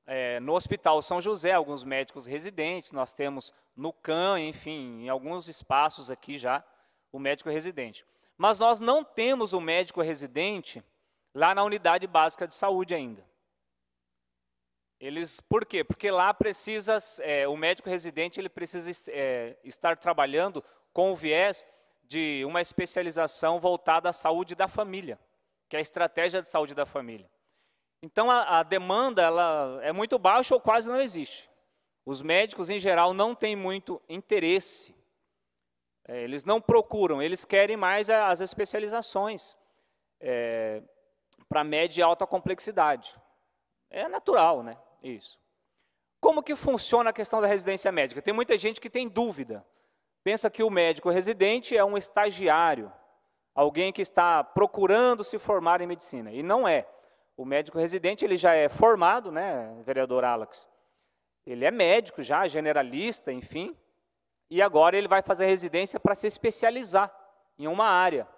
é, no Hospital São José alguns médicos residentes, nós temos no CAM, enfim, em alguns espaços aqui já, o médico residente. Mas nós não temos o médico residente lá na unidade básica de saúde ainda. Eles, por quê? Porque lá precisa, é, o médico residente ele precisa é, estar trabalhando com o viés de uma especialização voltada à saúde da família, que é a estratégia de saúde da família. Então a, a demanda ela é muito baixa ou quase não existe. Os médicos em geral não têm muito interesse. É, eles não procuram, eles querem mais as especializações é, para média e alta complexidade. É natural, né? Isso. Como que funciona a questão da residência médica? Tem muita gente que tem dúvida. Pensa que o médico residente é um estagiário, alguém que está procurando se formar em medicina. E não é. O médico residente ele já é formado, né, vereador Alex? Ele é médico já, generalista, enfim. E agora ele vai fazer residência para se especializar em uma área.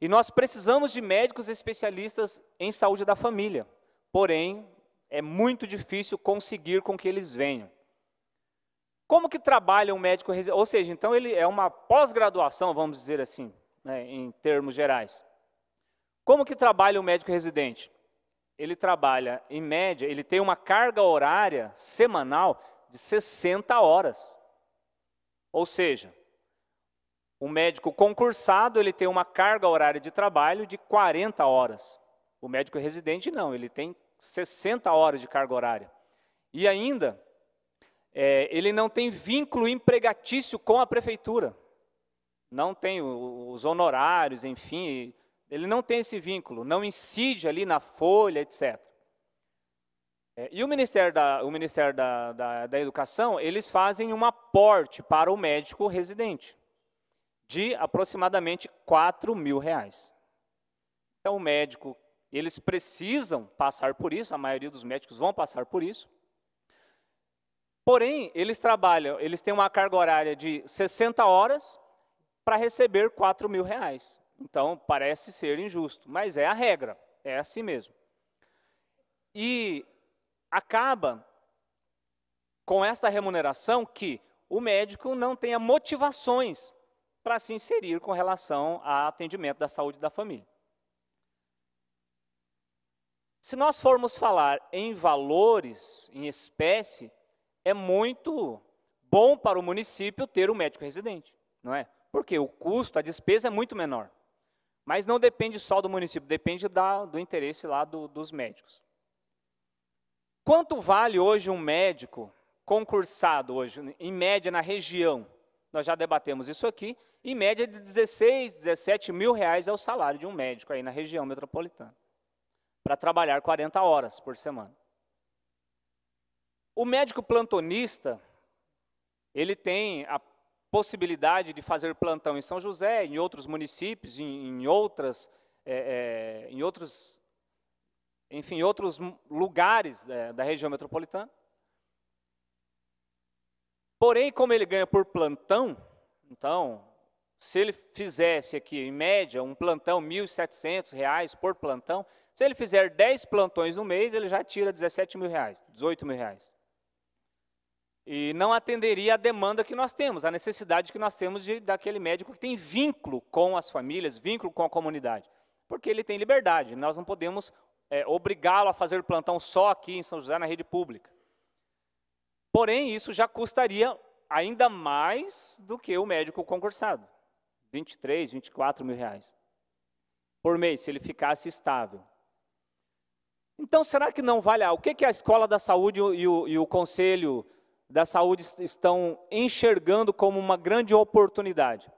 E nós precisamos de médicos especialistas em saúde da família. Porém, é muito difícil conseguir com que eles venham. Como que trabalha um médico residente? Ou seja, então ele é uma pós-graduação, vamos dizer assim, né, em termos gerais. Como que trabalha um médico residente? Ele trabalha, em média, ele tem uma carga horária semanal de 60 horas. Ou seja, o médico concursado, ele tem uma carga horária de trabalho de 40 horas. O médico residente não, ele tem 60 horas de carga horária. E ainda, é, ele não tem vínculo empregatício com a prefeitura. Não tem os honorários, enfim, ele não tem esse vínculo, não incide ali na folha, etc. É, e o Ministério, da, o Ministério da, da, da Educação, eles fazem um aporte para o médico residente de aproximadamente 4 mil reais. Então, o médico eles precisam passar por isso, a maioria dos médicos vão passar por isso. Porém, eles trabalham, eles têm uma carga horária de 60 horas para receber 4 mil reais. Então, parece ser injusto, mas é a regra, é assim mesmo. E acaba com esta remuneração que o médico não tenha motivações para se inserir com relação ao atendimento da saúde da família. Se nós formos falar em valores, em espécie, é muito bom para o município ter um médico residente, não é? Porque o custo, a despesa é muito menor. Mas não depende só do município, depende da, do interesse lá do, dos médicos. Quanto vale hoje um médico concursado hoje, em média na região? Nós já debatemos isso aqui, em média de 16, 17 mil reais é o salário de um médico aí na região metropolitana para trabalhar 40 horas por semana. O médico plantonista, ele tem a possibilidade de fazer plantão em São José, em outros municípios, em, em outras, é, é, em outros, enfim, outros lugares é, da região metropolitana. Porém, como ele ganha por plantão, então, se ele fizesse aqui, em média, um plantão, R$ 1.700 por plantão, se ele fizer 10 plantões no mês, ele já tira 17 mil reais, 18 mil reais. E não atenderia à demanda que nós temos, à necessidade que nós temos de, daquele médico que tem vínculo com as famílias, vínculo com a comunidade. Porque ele tem liberdade, nós não podemos é, obrigá-lo a fazer plantão só aqui em São José, na rede pública. Porém, isso já custaria ainda mais do que o médico concursado. 23, 24 mil reais por mês, se ele ficasse estável. Então, será que não vale? Ah, o que, que a escola da saúde e o, e o conselho da saúde estão enxergando como uma grande oportunidade?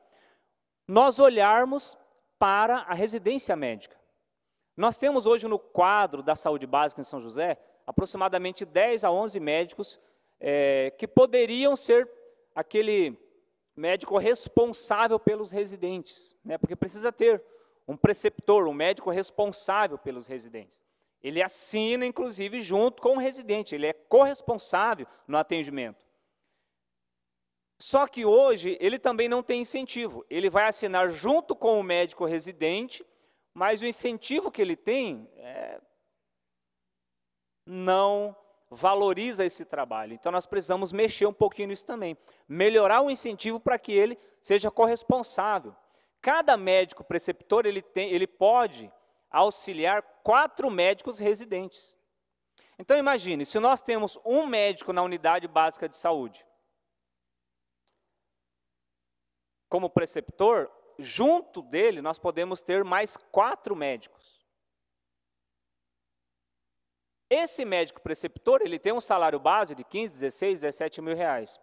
Nós olharmos para a residência médica. Nós temos hoje no quadro da saúde básica em São José aproximadamente 10 a 11 médicos é, que poderiam ser aquele médico responsável pelos residentes, né? porque precisa ter um preceptor, um médico responsável pelos residentes. Ele assina, inclusive, junto com o residente, ele é corresponsável no atendimento. Só que hoje ele também não tem incentivo. Ele vai assinar junto com o médico residente, mas o incentivo que ele tem é... não valoriza esse trabalho. Então nós precisamos mexer um pouquinho nisso também. Melhorar o incentivo para que ele seja corresponsável. Cada médico preceptor ele, tem, ele pode auxiliar quatro médicos residentes. Então imagine, se nós temos um médico na unidade básica de saúde, como preceptor, junto dele nós podemos ter mais quatro médicos. Esse médico preceptor, ele tem um salário base de 15, 16, 17 mil reais.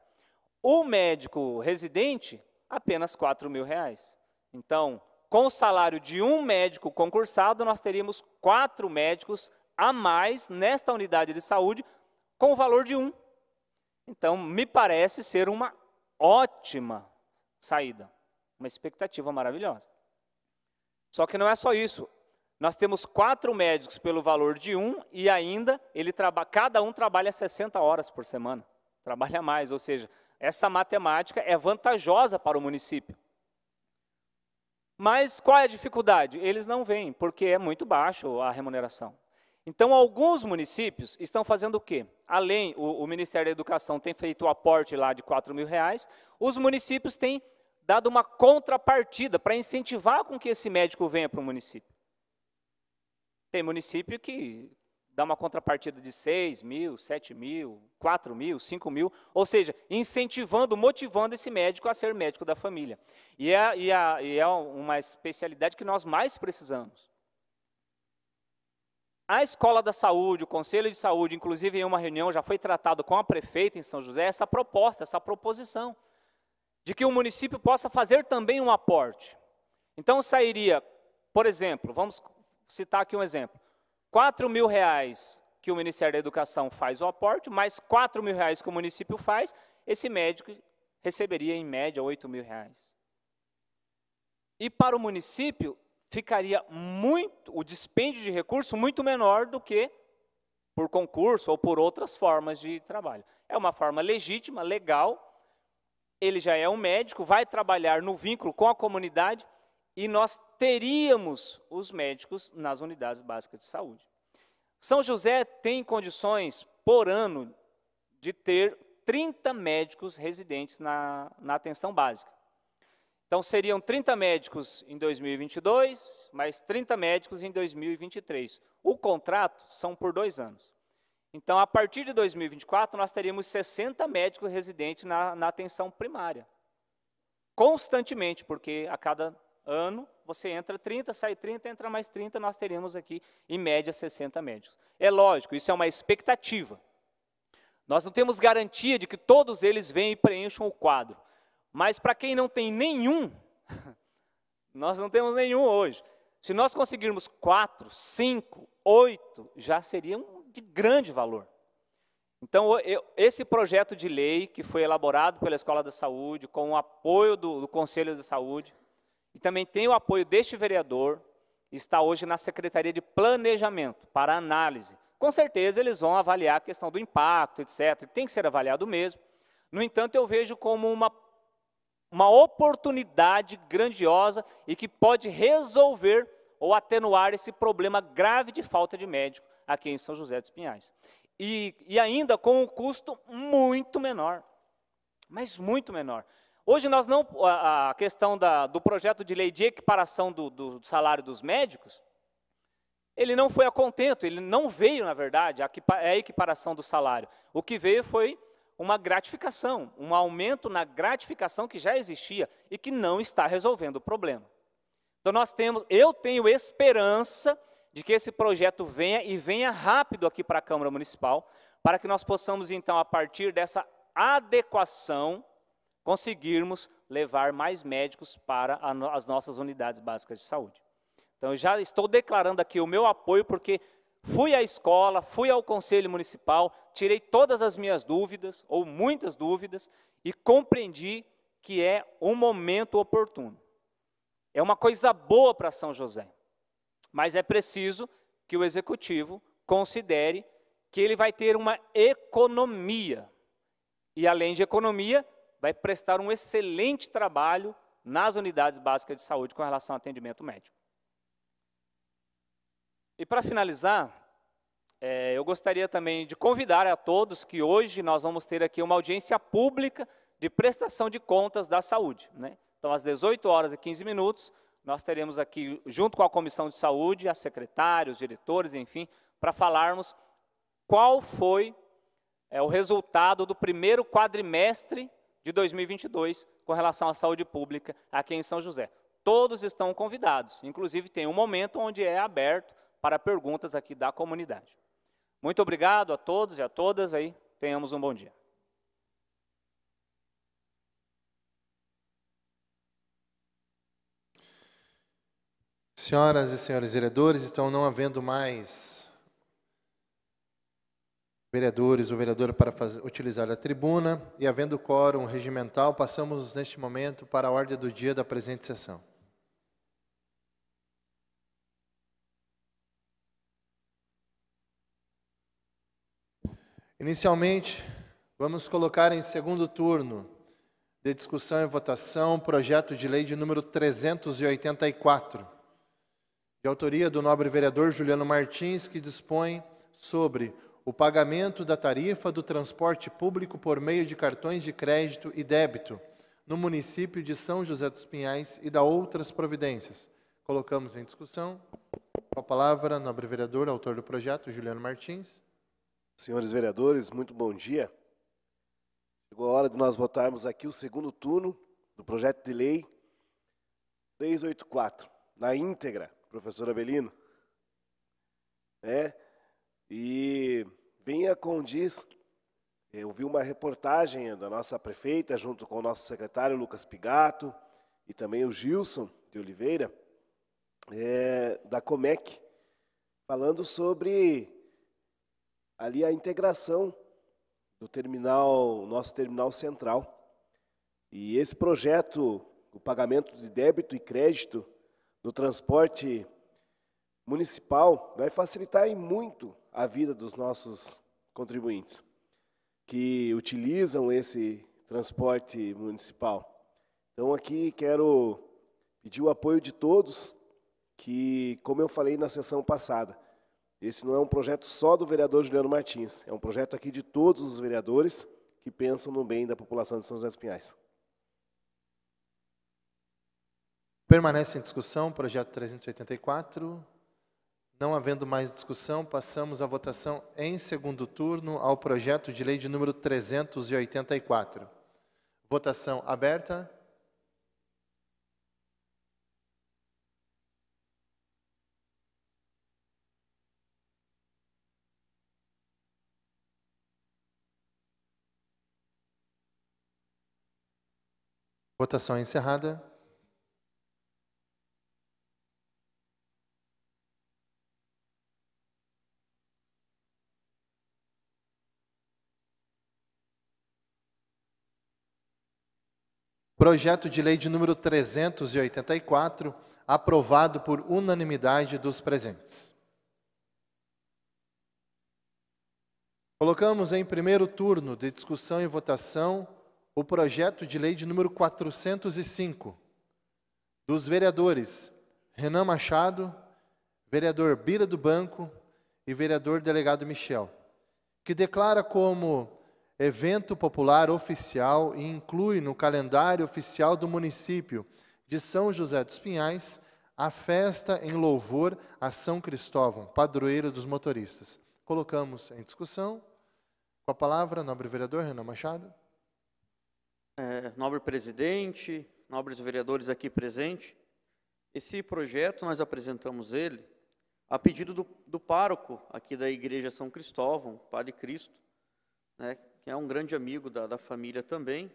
O médico residente, apenas 4 mil reais. Então, com o salário de um médico concursado, nós teríamos quatro médicos a mais nesta unidade de saúde com o valor de um. Então, me parece ser uma ótima saída, uma expectativa maravilhosa. Só que não é só isso. Nós temos quatro médicos pelo valor de um e ainda ele cada um trabalha 60 horas por semana. Trabalha mais, ou seja, essa matemática é vantajosa para o município. Mas qual é a dificuldade? Eles não vêm, porque é muito baixo a remuneração. Então, alguns municípios estão fazendo o quê? Além, o, o Ministério da Educação tem feito o aporte lá de 4 mil reais, os municípios têm dado uma contrapartida para incentivar com que esse médico venha para o município. Tem município que dá uma contrapartida de 6 mil, 7 mil, 4 mil, 5 mil, ou seja, incentivando, motivando esse médico a ser médico da família. E é, e é, e é uma especialidade que nós mais precisamos. A escola da saúde, o conselho de saúde, inclusive em uma reunião já foi tratado com a prefeita em São José essa proposta, essa proposição, de que o município possa fazer também um aporte. Então sairia, por exemplo, vamos citar aqui um exemplo. 4 mil reais que o Ministério da Educação faz o aporte, mais 4 mil reais que o município faz, esse médico receberia, em média, 8 mil reais. E para o município, ficaria muito, o dispêndio de recurso muito menor do que por concurso ou por outras formas de trabalho. É uma forma legítima, legal, ele já é um médico, vai trabalhar no vínculo com a comunidade, e nós teríamos os médicos nas unidades básicas de saúde. São José tem condições, por ano, de ter 30 médicos residentes na, na atenção básica. Então, seriam 30 médicos em 2022, mais 30 médicos em 2023. O contrato são por dois anos. Então, a partir de 2024, nós teríamos 60 médicos residentes na, na atenção primária. Constantemente, porque a cada ano, você entra 30, sai 30, entra mais 30, nós teríamos aqui, em média, 60 médicos. É lógico, isso é uma expectativa. Nós não temos garantia de que todos eles venham e preencham o quadro. Mas para quem não tem nenhum, nós não temos nenhum hoje. Se nós conseguirmos quatro, cinco, oito, já seria um de grande valor. Então, eu, esse projeto de lei que foi elaborado pela Escola da Saúde, com o apoio do, do Conselho da Saúde, e também tem o apoio deste vereador, está hoje na Secretaria de Planejamento para análise. Com certeza eles vão avaliar a questão do impacto, etc. Tem que ser avaliado mesmo. No entanto, eu vejo como uma, uma oportunidade grandiosa e que pode resolver ou atenuar esse problema grave de falta de médico aqui em São José dos Pinhais. E, e ainda com um custo muito menor, mas muito menor. Hoje nós não. A, questão da, do projeto de lei de equiparação do, do salário dos médicos, ele não foi a contento, ele não veio, na verdade, a, é a equiparação do salário. O que veio foi uma gratificação, um aumento na gratificação que já existia e que não está resolvendo o problema. Então nós temos, eu tenho esperança de que esse projeto venha e venha rápido aqui para a Câmara Municipal, para que nós possamos então a partir dessa adequação conseguirmos levar mais médicos para as nossas unidades básicas de saúde. Então, eu já estou declarando aqui o meu apoio, porque fui à escola, fui ao conselho municipal, tirei todas as minhas dúvidas, ou muitas dúvidas, e compreendi que é um momento oportuno. É uma coisa boa para São José, mas é preciso que o executivo considere que ele vai ter uma economia. E além de economia, vai prestar um excelente trabalho nas unidades básicas de saúde com relação ao atendimento médico. E para finalizar, é, eu gostaria também de convidar a todos que hoje nós vamos ter aqui uma audiência pública de prestação de contas da saúde. Né? Então, às 18 horas e 15 minutos, nós teremos aqui, junto com a Comissão de Saúde, a secretária, os diretores, enfim, para falarmos qual foi é, o resultado do primeiro quadrimestre de 2022 com relação à saúde pública aqui em São José. Todos estão convidados, inclusive tem um momento onde é aberto para perguntas aqui da comunidade. Muito obrigado a todos e a todas aí. Tenhamos um bom dia. Senhoras e senhores vereadores, então não havendo mais vereadores ou vereadora para fazer, utilizar a tribuna e, havendo quórum regimental, passamos neste momento para a ordem do dia da presente sessão. Inicialmente, vamos colocar em segundo turno de discussão e votação o projeto de lei de número 384, de autoria do nobre vereador Juliano Martins, que dispõe sobre o pagamento da tarifa do transporte público por meio de cartões de crédito e débito no município de São José dos Pinhais e da outras providências. Colocamos em discussão. Com a palavra, nobre vereador, autor do projeto, Juliano Martins. Senhores vereadores, muito bom dia. Chegou a hora de nós votarmos aqui o segundo turno do projeto de lei 384, na íntegra, professor Abelino. É, e vinha condiz, eh, eu vi uma reportagem da nossa prefeita, junto com o nosso secretário Lucas Pigato, e também o Gilson de Oliveira, é, da Comec, falando sobre ali a integração do terminal, nosso terminal central. E esse projeto, o pagamento de débito e crédito no transporte municipal, vai facilitar em muito a vida dos nossos contribuintes que utilizam esse transporte municipal. Então, aqui quero pedir o apoio de todos, que, como eu falei na sessão passada, esse não é um projeto só do vereador Juliano Martins, é um projeto aqui de todos os vereadores que pensam no bem da população de São José dos Pinhais. Permanece em discussão o projeto 384. Não havendo mais discussão, passamos à votação em segundo turno ao projeto de lei de número 384. Votação aberta. Votação encerrada. projeto de lei de número 384, aprovado por unanimidade dos presentes. Colocamos em primeiro turno de discussão e votação o projeto de lei de número 405, dos vereadores Renan Machado, vereador Bira do Banco e vereador delegado Michel, que declara como evento popular oficial e inclui no calendário oficial do município de São José dos Pinhais a festa em louvor a São Cristóvão, padroeiro dos motoristas. Colocamos em discussão. Com a palavra, nobre vereador Renan Machado. É, nobre presidente, nobres vereadores aqui presentes, esse projeto nós apresentamos ele a pedido do, do pároco aqui da Igreja São Cristóvão, Padre Cristo, né, que é um grande amigo da, da família também,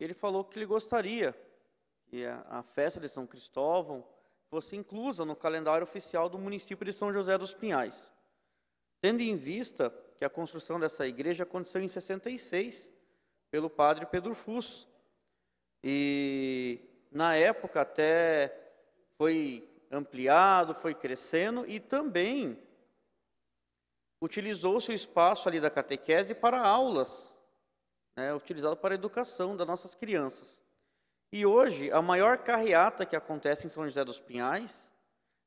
ele falou que ele gostaria que a, a festa de São Cristóvão fosse inclusa no calendário oficial do município de São José dos Pinhais, tendo em vista que a construção dessa igreja aconteceu em 66 pelo padre Pedro Fus. E na época até foi ampliado, foi crescendo e também utilizou seu espaço ali da catequese para aulas, né, utilizado para a educação das nossas crianças. E hoje, a maior carreata que acontece em São José dos Pinhais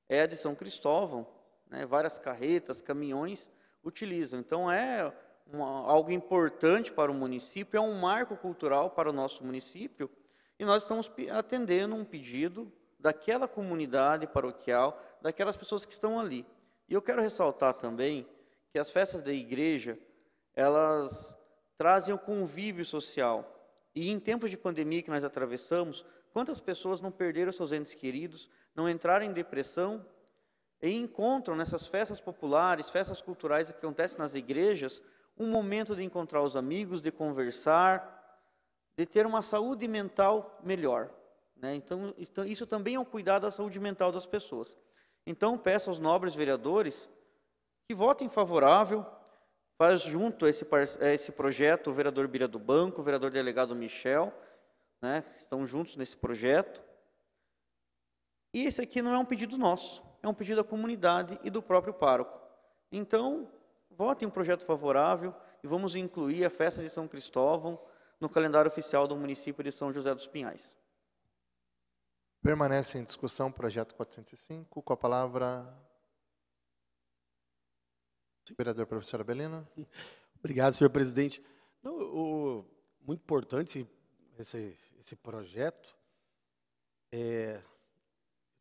é a de São Cristóvão. Né, várias carretas, caminhões utilizam. Então, é uma, algo importante para o município, é um marco cultural para o nosso município. E nós estamos atendendo um pedido daquela comunidade paroquial, daquelas pessoas que estão ali. E eu quero ressaltar também que as festas da igreja, elas trazem o um convívio social. E em tempos de pandemia que nós atravessamos, quantas pessoas não perderam seus entes queridos, não entraram em depressão e encontram nessas festas populares, festas culturais que acontecem nas igrejas, um momento de encontrar os amigos, de conversar, de ter uma saúde mental melhor. Né? Então, isso também é um cuidado da saúde mental das pessoas. Então, peço aos nobres vereadores que votem favorável, faz junto a esse, a esse projeto o vereador Bira do Banco, o vereador delegado Michel, né, estão juntos nesse projeto. E esse aqui não é um pedido nosso, é um pedido da comunidade e do próprio pároco. Então, votem um projeto favorável e vamos incluir a festa de São Cristóvão no calendário oficial do município de São José dos Pinhais. Permanece em discussão o projeto 405, com a palavra Vereador professor Abelino. Obrigado, senhor presidente. Não, o, muito importante esse, esse projeto. É,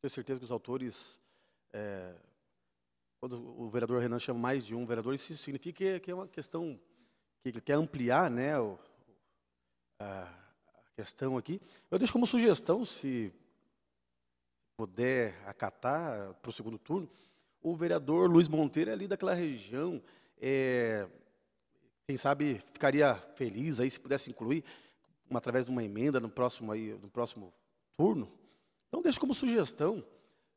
tenho certeza que os autores, é, quando o vereador Renan chama mais de um vereador, isso significa que, é uma questão que ele quer ampliar né, o, a, questão aqui. Eu deixo como sugestão, se puder acatar para o segundo turno, o vereador Luiz Monteiro é ali daquela região, é, quem sabe ficaria feliz aí se pudesse incluir uma, através de uma emenda no próximo, aí, no próximo turno. Então, deixo como sugestão,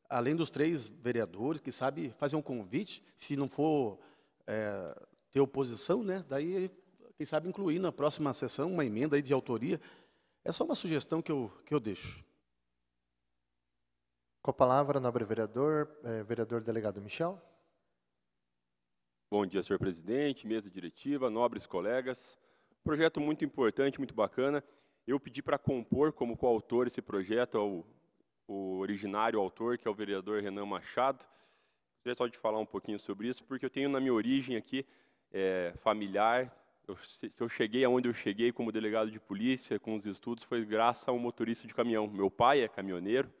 além dos três vereadores, que sabe fazer um convite, se não for é, ter oposição, né? daí, quem sabe, incluir na próxima sessão uma emenda aí de autoria. É só uma sugestão que eu, que eu deixo. Com a palavra, nobre vereador, eh, vereador delegado Michel. Bom dia, senhor presidente, mesa diretiva, nobres colegas. Projeto muito importante, muito bacana. Eu pedi para compor como coautor esse projeto ao o originário autor, que é o vereador Renan Machado. Gostaria só de falar um pouquinho sobre isso, porque eu tenho na minha origem aqui é, familiar. Eu, eu cheguei aonde eu cheguei como delegado de polícia, com os estudos, foi graças a um motorista de caminhão. Meu pai é caminhoneiro,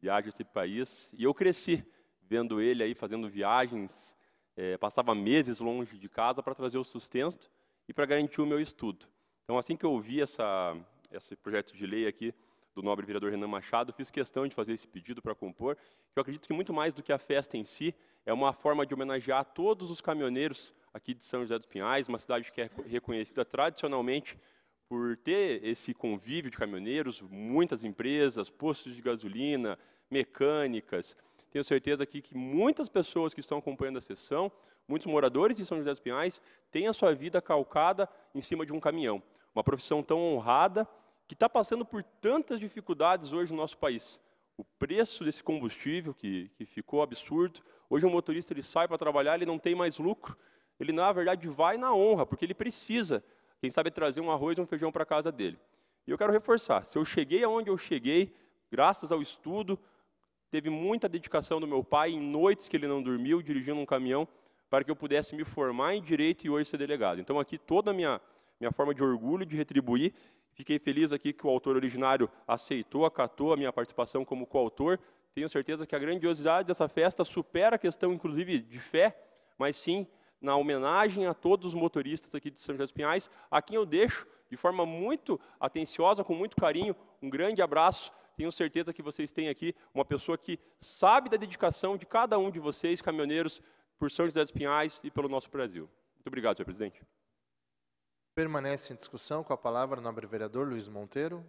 viagem esse país. E eu cresci vendo ele aí fazendo viagens, é, passava meses longe de casa para trazer o sustento e para garantir o meu estudo. Então, assim que eu vi essa, esse projeto de lei aqui do nobre vereador Renan Machado, fiz questão de fazer esse pedido para compor, que eu acredito que muito mais do que a festa em si, é uma forma de homenagear todos os caminhoneiros aqui de São José dos Pinhais, uma cidade que é reconhecida tradicionalmente por ter esse convívio de caminhoneiros, muitas empresas, postos de gasolina, mecânicas. Tenho certeza aqui que muitas pessoas que estão acompanhando a sessão, muitos moradores de São José dos Pinhais, têm a sua vida calcada em cima de um caminhão. Uma profissão tão honrada que está passando por tantas dificuldades hoje no nosso país. O preço desse combustível, que, que ficou absurdo, hoje um motorista ele sai para trabalhar, ele não tem mais lucro, ele na verdade vai na honra, porque ele precisa quem sabe trazer um arroz e um feijão para casa dele. E eu quero reforçar: se eu cheguei aonde eu cheguei, graças ao estudo, teve muita dedicação do meu pai em noites que ele não dormiu, dirigindo um caminhão, para que eu pudesse me formar em direito e hoje ser delegado. Então, aqui toda a minha, minha forma de orgulho de retribuir. Fiquei feliz aqui que o autor originário aceitou, acatou a minha participação como coautor. Tenho certeza que a grandiosidade dessa festa supera a questão, inclusive, de fé, mas sim na homenagem a todos os motoristas aqui de São José dos Pinhais, a quem eu deixo, de forma muito atenciosa, com muito carinho, um grande abraço. Tenho certeza que vocês têm aqui uma pessoa que sabe da dedicação de cada um de vocês, caminhoneiros, por São José dos Pinhais e pelo nosso Brasil. Muito obrigado, senhor presidente. Permanece em discussão com a palavra o nobre vereador Luiz Monteiro.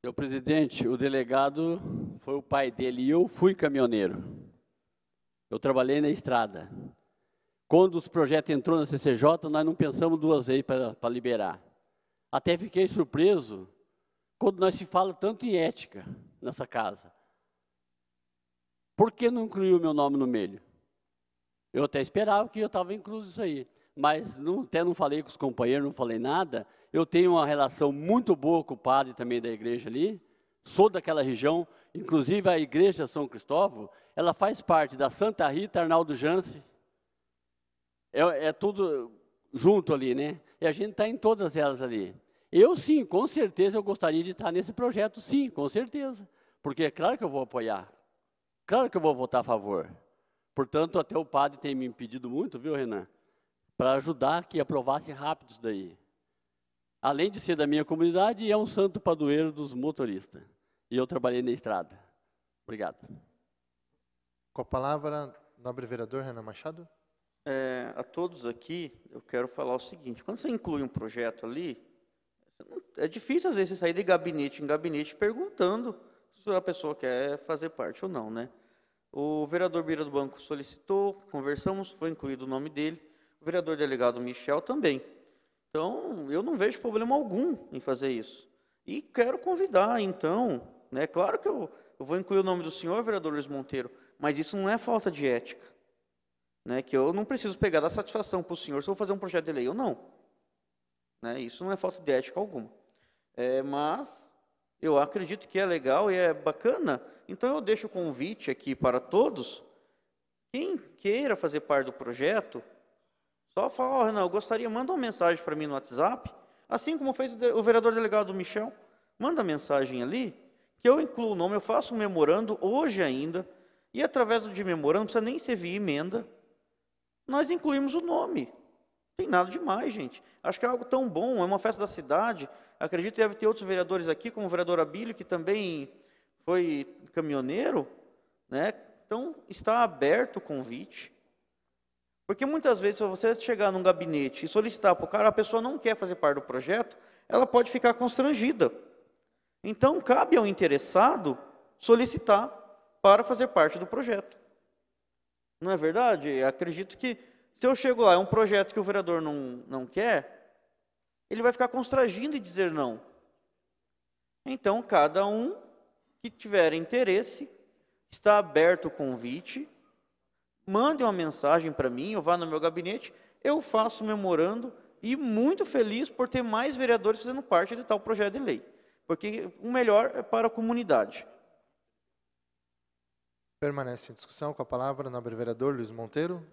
Senhor presidente, o delegado foi o pai dele e eu fui caminhoneiro. Eu trabalhei na estrada. Quando o projeto entrou na CCJ, nós não pensamos duas vezes para liberar. Até fiquei surpreso quando nós se fala tanto em ética nessa casa. Por que não incluiu meu nome no meio? Eu até esperava que eu estava incluso isso aí, mas não, até não falei com os companheiros, não falei nada. Eu tenho uma relação muito boa com o padre também da igreja ali, sou daquela região, inclusive a igreja São Cristóvão, ela faz parte da Santa Rita Arnaldo Jance, é, é tudo junto ali, né? E a gente está em todas elas ali. Eu sim, com certeza eu gostaria de estar nesse projeto, sim, com certeza. Porque é claro que eu vou apoiar. Claro que eu vou votar a favor. Portanto, até o padre tem me impedido muito, viu, Renan? Para ajudar que aprovasse rápido isso daí. Além de ser da minha comunidade, é um santo padroeiro dos motoristas. E eu trabalhei na estrada. Obrigado. Com a palavra, nobre vereador Renan Machado é, a todos aqui, eu quero falar o seguinte: quando você inclui um projeto ali, não, é difícil às vezes você sair de gabinete em gabinete perguntando se a pessoa quer fazer parte ou não, né? O vereador Bira do Banco solicitou, conversamos, foi incluído o nome dele. O vereador delegado Michel também. Então, eu não vejo problema algum em fazer isso. E quero convidar, então, né? Claro que eu, eu vou incluir o nome do senhor, vereador Luiz Monteiro, mas isso não é falta de ética. Né, que eu não preciso pegar da satisfação para o senhor se eu vou fazer um projeto de lei ou não. Né, isso não é falta de ética alguma. É, mas eu acredito que é legal e é bacana, então eu deixo o convite aqui para todos. Quem queira fazer parte do projeto, só fala, oh, Renan, eu gostaria, manda uma mensagem para mim no WhatsApp, assim como fez o vereador delegado Michel, manda mensagem ali, que eu incluo o nome, eu faço um memorando hoje ainda, e através do de memorando, não precisa nem servir emenda, nós incluímos o nome. Não tem nada demais, gente. Acho que é algo tão bom, é uma festa da cidade. Acredito que deve ter outros vereadores aqui, como o vereador Abílio, que também foi caminhoneiro. Né? Então, está aberto o convite. Porque muitas vezes, se você chegar num gabinete e solicitar para o cara, a pessoa não quer fazer parte do projeto, ela pode ficar constrangida. Então, cabe ao interessado solicitar para fazer parte do projeto. Não é verdade? Acredito que se eu chego lá, é um projeto que o vereador não, não quer, ele vai ficar constrangido e dizer não. Então, cada um que tiver interesse, está aberto o convite, mande uma mensagem para mim, eu vá no meu gabinete, eu faço memorando e muito feliz por ter mais vereadores fazendo parte de tal projeto de lei. Porque o melhor é para a comunidade. Permanece em discussão com a palavra o nobre vereador Luiz Monteiro.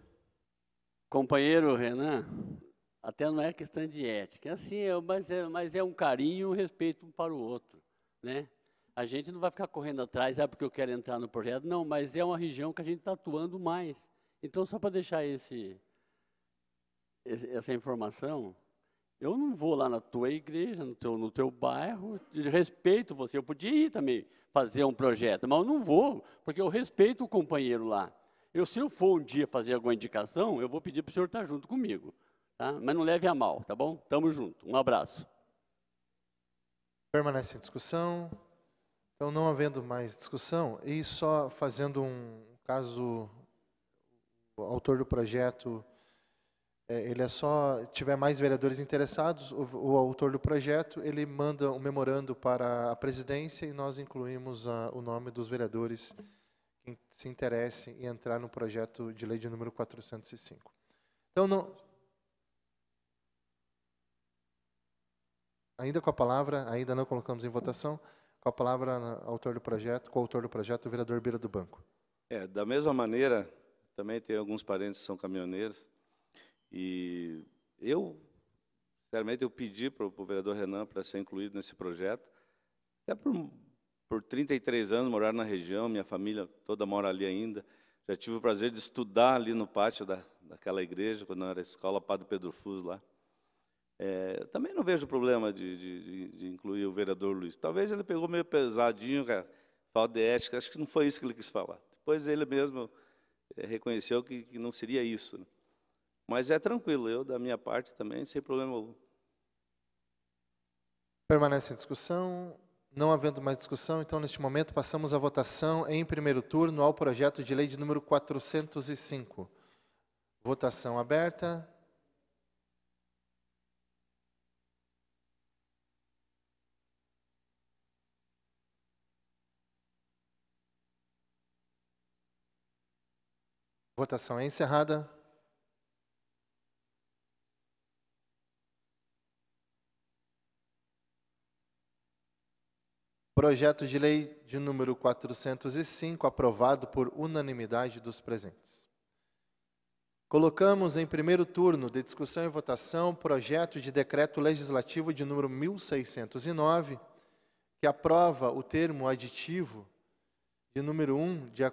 Companheiro Renan, até não é questão de ética, é assim, é, mas, é, mas é um carinho e um respeito um para o outro, né? A gente não vai ficar correndo atrás, ah, porque eu quero entrar no projeto, não, mas é uma região que a gente está atuando mais. Então, só para deixar esse, esse, essa informação, eu não vou lá na tua igreja, no teu, no teu bairro, respeito você, eu podia ir também, fazer um projeto, mas eu não vou, porque eu respeito o companheiro lá. Eu, se eu for um dia fazer alguma indicação, eu vou pedir para o senhor estar junto comigo. Tá? Mas não leve a mal, tá bom? Tamo junto. Um abraço. Permanece em discussão. Então, não havendo mais discussão, e só fazendo um caso, o autor do projeto é, ele é só tiver mais vereadores interessados, o, o, autor do projeto ele manda um memorando para a presidência e nós incluímos a, o nome dos vereadores que se interessem em entrar no projeto de lei de número 405. Então não ainda com a palavra, ainda não colocamos em votação, com a palavra autor do projeto, com o autor do projeto, o vereador Bira do Banco. É, da mesma maneira, também tem alguns parentes que são caminhoneiros e eu, sinceramente, eu pedi para o vereador Renan para ser incluído nesse projeto, até por, por 33 anos morar na região, minha família toda mora ali ainda. Já tive o prazer de estudar ali no pátio da, daquela igreja, quando era escola Padre Pedro Fus lá. É, também não vejo problema de, de, de, incluir o vereador Luiz. Talvez ele pegou meio pesadinho, cara, falta de ética, acho que não foi isso que ele quis falar. Depois ele mesmo é, reconheceu que, que não seria isso. Né? Mas é tranquilo, eu da minha parte também, sem problema algum. Permanece em discussão. Não havendo mais discussão, então, neste momento, passamos à votação em primeiro turno ao projeto de lei de número 405. Votação aberta. Votação é encerrada. Projeto de Lei de número 405, aprovado por unanimidade dos presentes. Colocamos em primeiro turno de discussão e votação o projeto de decreto legislativo de número 1609, que aprova o termo aditivo de número 1 de,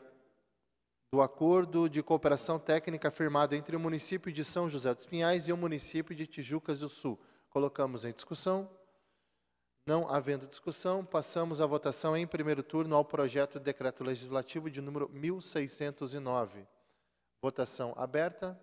do Acordo de Cooperação Técnica firmado entre o município de São José dos Pinhais e o município de Tijucas do Sul. Colocamos em discussão. Não havendo discussão, passamos à votação em primeiro turno ao projeto de decreto legislativo de número 1609. Votação aberta.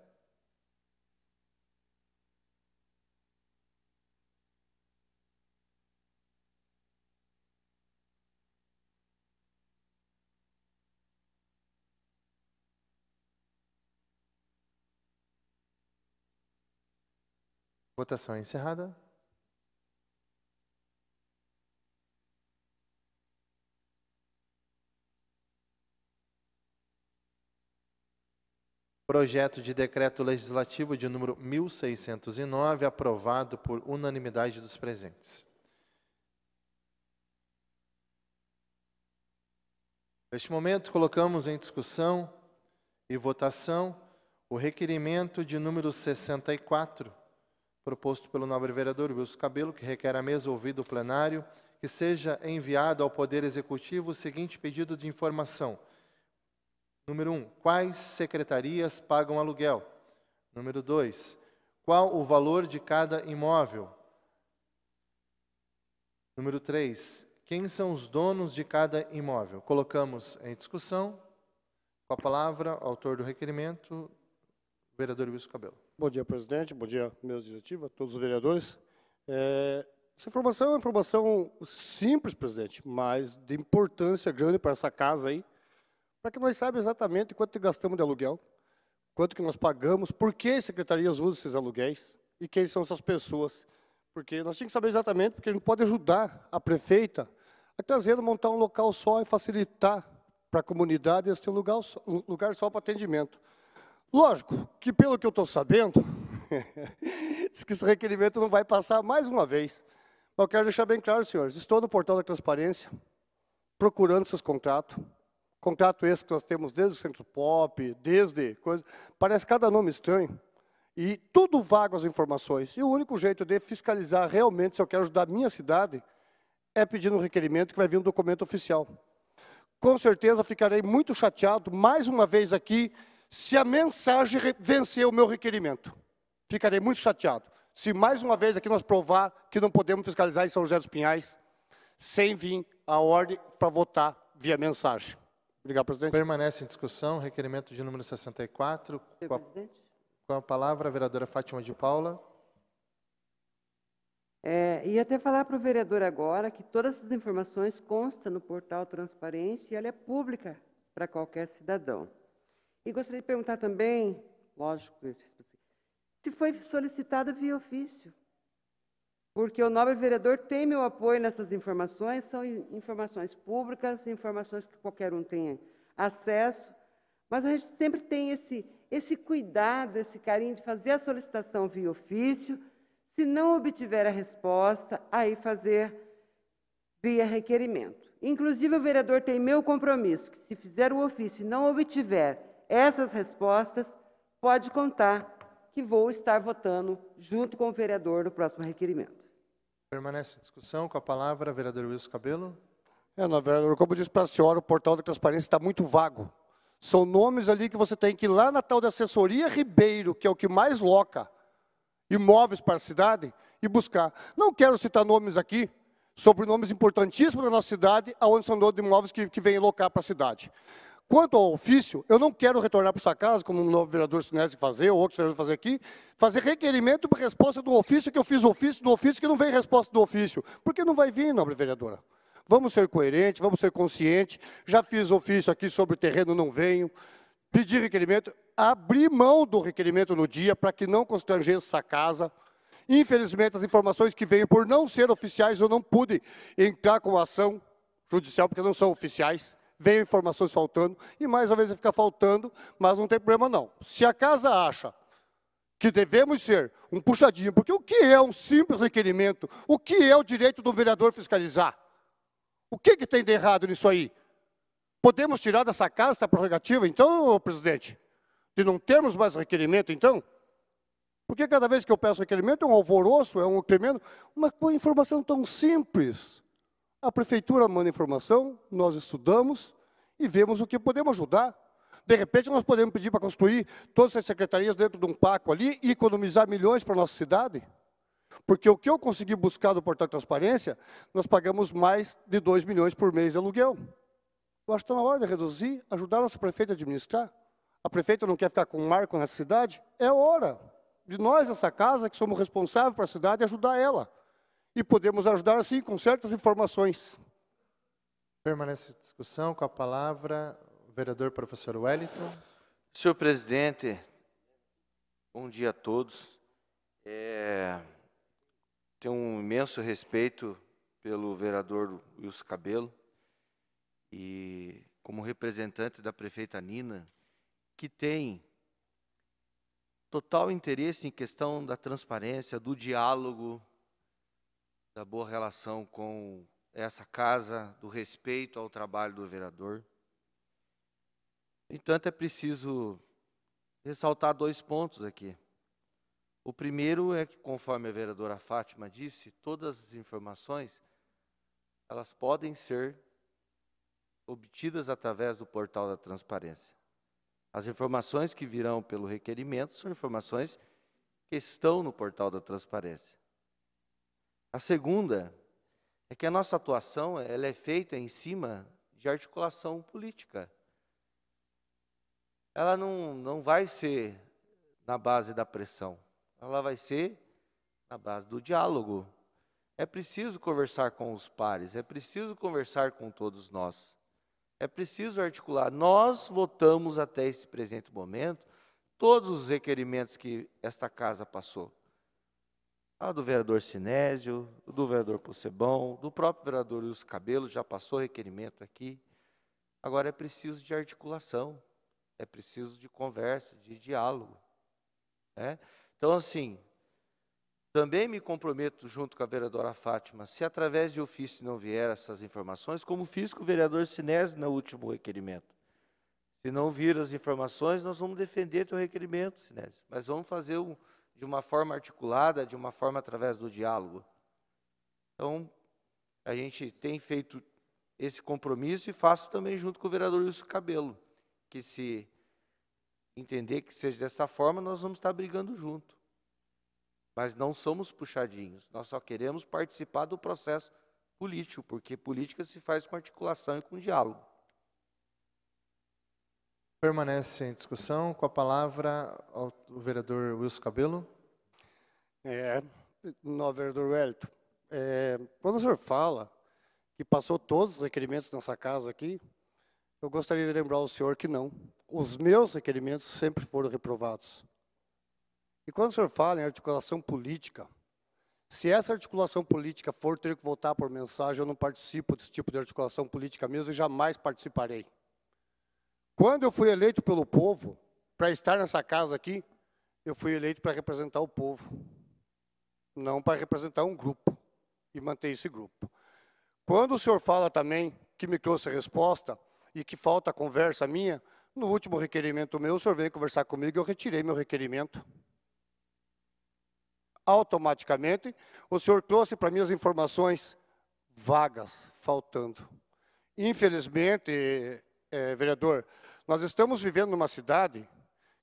Votação encerrada. projeto de decreto legislativo de número 1609, aprovado por unanimidade dos presentes. Neste momento, colocamos em discussão e votação o requerimento de número 64, proposto pelo nobre vereador Wilson Cabelo, que requer a mesa ouvido o plenário, que seja enviado ao Poder Executivo o seguinte pedido de informação – Número 1. Um, quais secretarias pagam aluguel? Número 2. Qual o valor de cada imóvel? Número 3. Quem são os donos de cada imóvel? Colocamos em discussão. Com a palavra, autor do requerimento, vereador Wilson Cabelo. Bom dia, presidente. Bom dia, meus diretiva, todos os vereadores. É, essa informação é uma informação simples, presidente, mas de importância grande para essa casa aí, para que nós saibamos exatamente quanto gastamos de aluguel, quanto que nós pagamos, por que as secretarias usam esses aluguéis e quem são essas pessoas. Porque nós temos que saber exatamente, porque a gente pode ajudar a prefeita a trazer, montar um local só e facilitar para a comunidade esse lugar, um lugar só para atendimento. Lógico que, pelo que eu estou sabendo, diz que esse requerimento não vai passar mais uma vez. Mas eu quero deixar bem claro, senhores, estou no portal da transparência, procurando esses contratos, Contrato esse que nós temos desde o Centro Pop, desde coisas. Parece cada nome estranho. E tudo vago as informações. E o único jeito de fiscalizar realmente se eu quero ajudar a minha cidade é pedindo um requerimento que vai vir um documento oficial. Com certeza ficarei muito chateado, mais uma vez aqui, se a mensagem vencer o meu requerimento. Ficarei muito chateado. Se mais uma vez aqui nós provar que não podemos fiscalizar em São José dos Pinhais, sem vir a ordem para votar via mensagem. Obrigado, presidente. Permanece em discussão requerimento de número 64. Senhor com a, presidente. com a palavra, a vereadora Fátima de Paula. É, e até falar para o vereador agora que todas essas informações constam no portal Transparência e ela é pública para qualquer cidadão. E gostaria de perguntar também, lógico, se foi solicitada via ofício porque o nobre vereador tem meu apoio nessas informações, são informações públicas, informações que qualquer um tem acesso, mas a gente sempre tem esse, esse cuidado, esse carinho de fazer a solicitação via ofício, se não obtiver a resposta, aí fazer via requerimento. Inclusive, o vereador tem meu compromisso que, se fizer o ofício e não obtiver essas respostas, pode contar que vou estar votando junto com o vereador no próximo requerimento. Permanece a discussão com a palavra, vereador Wilson Cabelo. É, na verdade, como eu disse para a senhora, o portal da transparência está muito vago. São nomes ali que você tem que ir lá na tal da assessoria Ribeiro, que é o que mais loca imóveis para a cidade, e buscar. Não quero citar nomes aqui, sobrenomes importantíssimos da nossa cidade, aonde são donos de imóveis que, que vêm locar para a cidade. Quanto ao ofício, eu não quero retornar para sua casa, como o novo vereador Sinésio fazer, ou outros vereadores fazer aqui, fazer requerimento para resposta do ofício, que eu fiz ofício do ofício, que não vem resposta do ofício. Porque não vai vir, nobre vereadora. Vamos ser coerentes, vamos ser conscientes. Já fiz ofício aqui sobre o terreno, não venho. Pedi requerimento, abrir mão do requerimento no dia para que não constrangesse a casa. Infelizmente, as informações que veio por não ser oficiais, eu não pude entrar com ação judicial, porque não são oficiais vem informações faltando, e mais uma vez vai ficar faltando, mas não tem problema não. Se a casa acha que devemos ser um puxadinho, porque o que é um simples requerimento? O que é o direito do vereador fiscalizar? O que, que tem de errado nisso aí? Podemos tirar dessa casa essa prerrogativa, então, presidente? De não termos mais requerimento, então? Porque cada vez que eu peço requerimento é um alvoroço, é um tremendo. Uma informação tão simples. A prefeitura manda informação, nós estudamos e vemos o que podemos ajudar. De repente, nós podemos pedir para construir todas as secretarias dentro de um paco ali e economizar milhões para a nossa cidade. Porque o que eu consegui buscar do Portal Transparência, nós pagamos mais de 2 milhões por mês de aluguel. Eu acho que está na hora de reduzir, ajudar a nossa prefeita a administrar. A prefeita não quer ficar com um marco nessa cidade? É hora de nós, essa casa, que somos responsáveis para a cidade, ajudar ela e podemos ajudar, sim, com certas informações. Permanece a discussão com a palavra o vereador professor Wellington. Senhor presidente, bom dia a todos. É, tenho um imenso respeito pelo vereador Wilson Cabelo e como representante da prefeita Nina, que tem total interesse em questão da transparência, do diálogo, da boa relação com essa casa, do respeito ao trabalho do vereador. No entanto, é preciso ressaltar dois pontos aqui. O primeiro é que, conforme a vereadora Fátima disse, todas as informações elas podem ser obtidas através do portal da transparência. As informações que virão pelo requerimento são informações que estão no portal da transparência. A segunda é que a nossa atuação ela é feita em cima de articulação política. Ela não, não vai ser na base da pressão, ela vai ser na base do diálogo. É preciso conversar com os pares, é preciso conversar com todos nós, é preciso articular. Nós votamos até esse presente momento todos os requerimentos que esta casa passou a ah, do vereador Sinésio, do vereador Possebão, do próprio vereador Luiz Cabelo, já passou requerimento aqui. Agora é preciso de articulação, é preciso de conversa, de diálogo. Né? Então, assim, também me comprometo junto com a vereadora Fátima, se através de ofício não vier essas informações, como fiz com o vereador Sinésio no último requerimento. Se não vir as informações, nós vamos defender teu requerimento, Sinésio, mas vamos fazer um de uma forma articulada, de uma forma através do diálogo. Então, a gente tem feito esse compromisso e faço também junto com o vereador Wilson Cabelo, que se entender que seja dessa forma, nós vamos estar brigando junto. Mas não somos puxadinhos, nós só queremos participar do processo político, porque política se faz com articulação e com diálogo. Permanece em discussão com a palavra o vereador Wilson Cabelo. É, no vereador Wellington, é, quando o senhor fala que passou todos os requerimentos nessa casa aqui, eu gostaria de lembrar ao senhor que não. Os meus requerimentos sempre foram reprovados. E quando o senhor fala em articulação política, se essa articulação política for ter que votar por mensagem, eu não participo desse tipo de articulação política mesmo e jamais participarei. Quando eu fui eleito pelo povo, para estar nessa casa aqui, eu fui eleito para representar o povo, não para representar um grupo e manter esse grupo. Quando o senhor fala também que me trouxe a resposta e que falta conversa minha, no último requerimento meu, o senhor veio conversar comigo e eu retirei meu requerimento. Automaticamente, o senhor trouxe para mim as informações vagas, faltando. Infelizmente, é, vereador, nós estamos vivendo numa cidade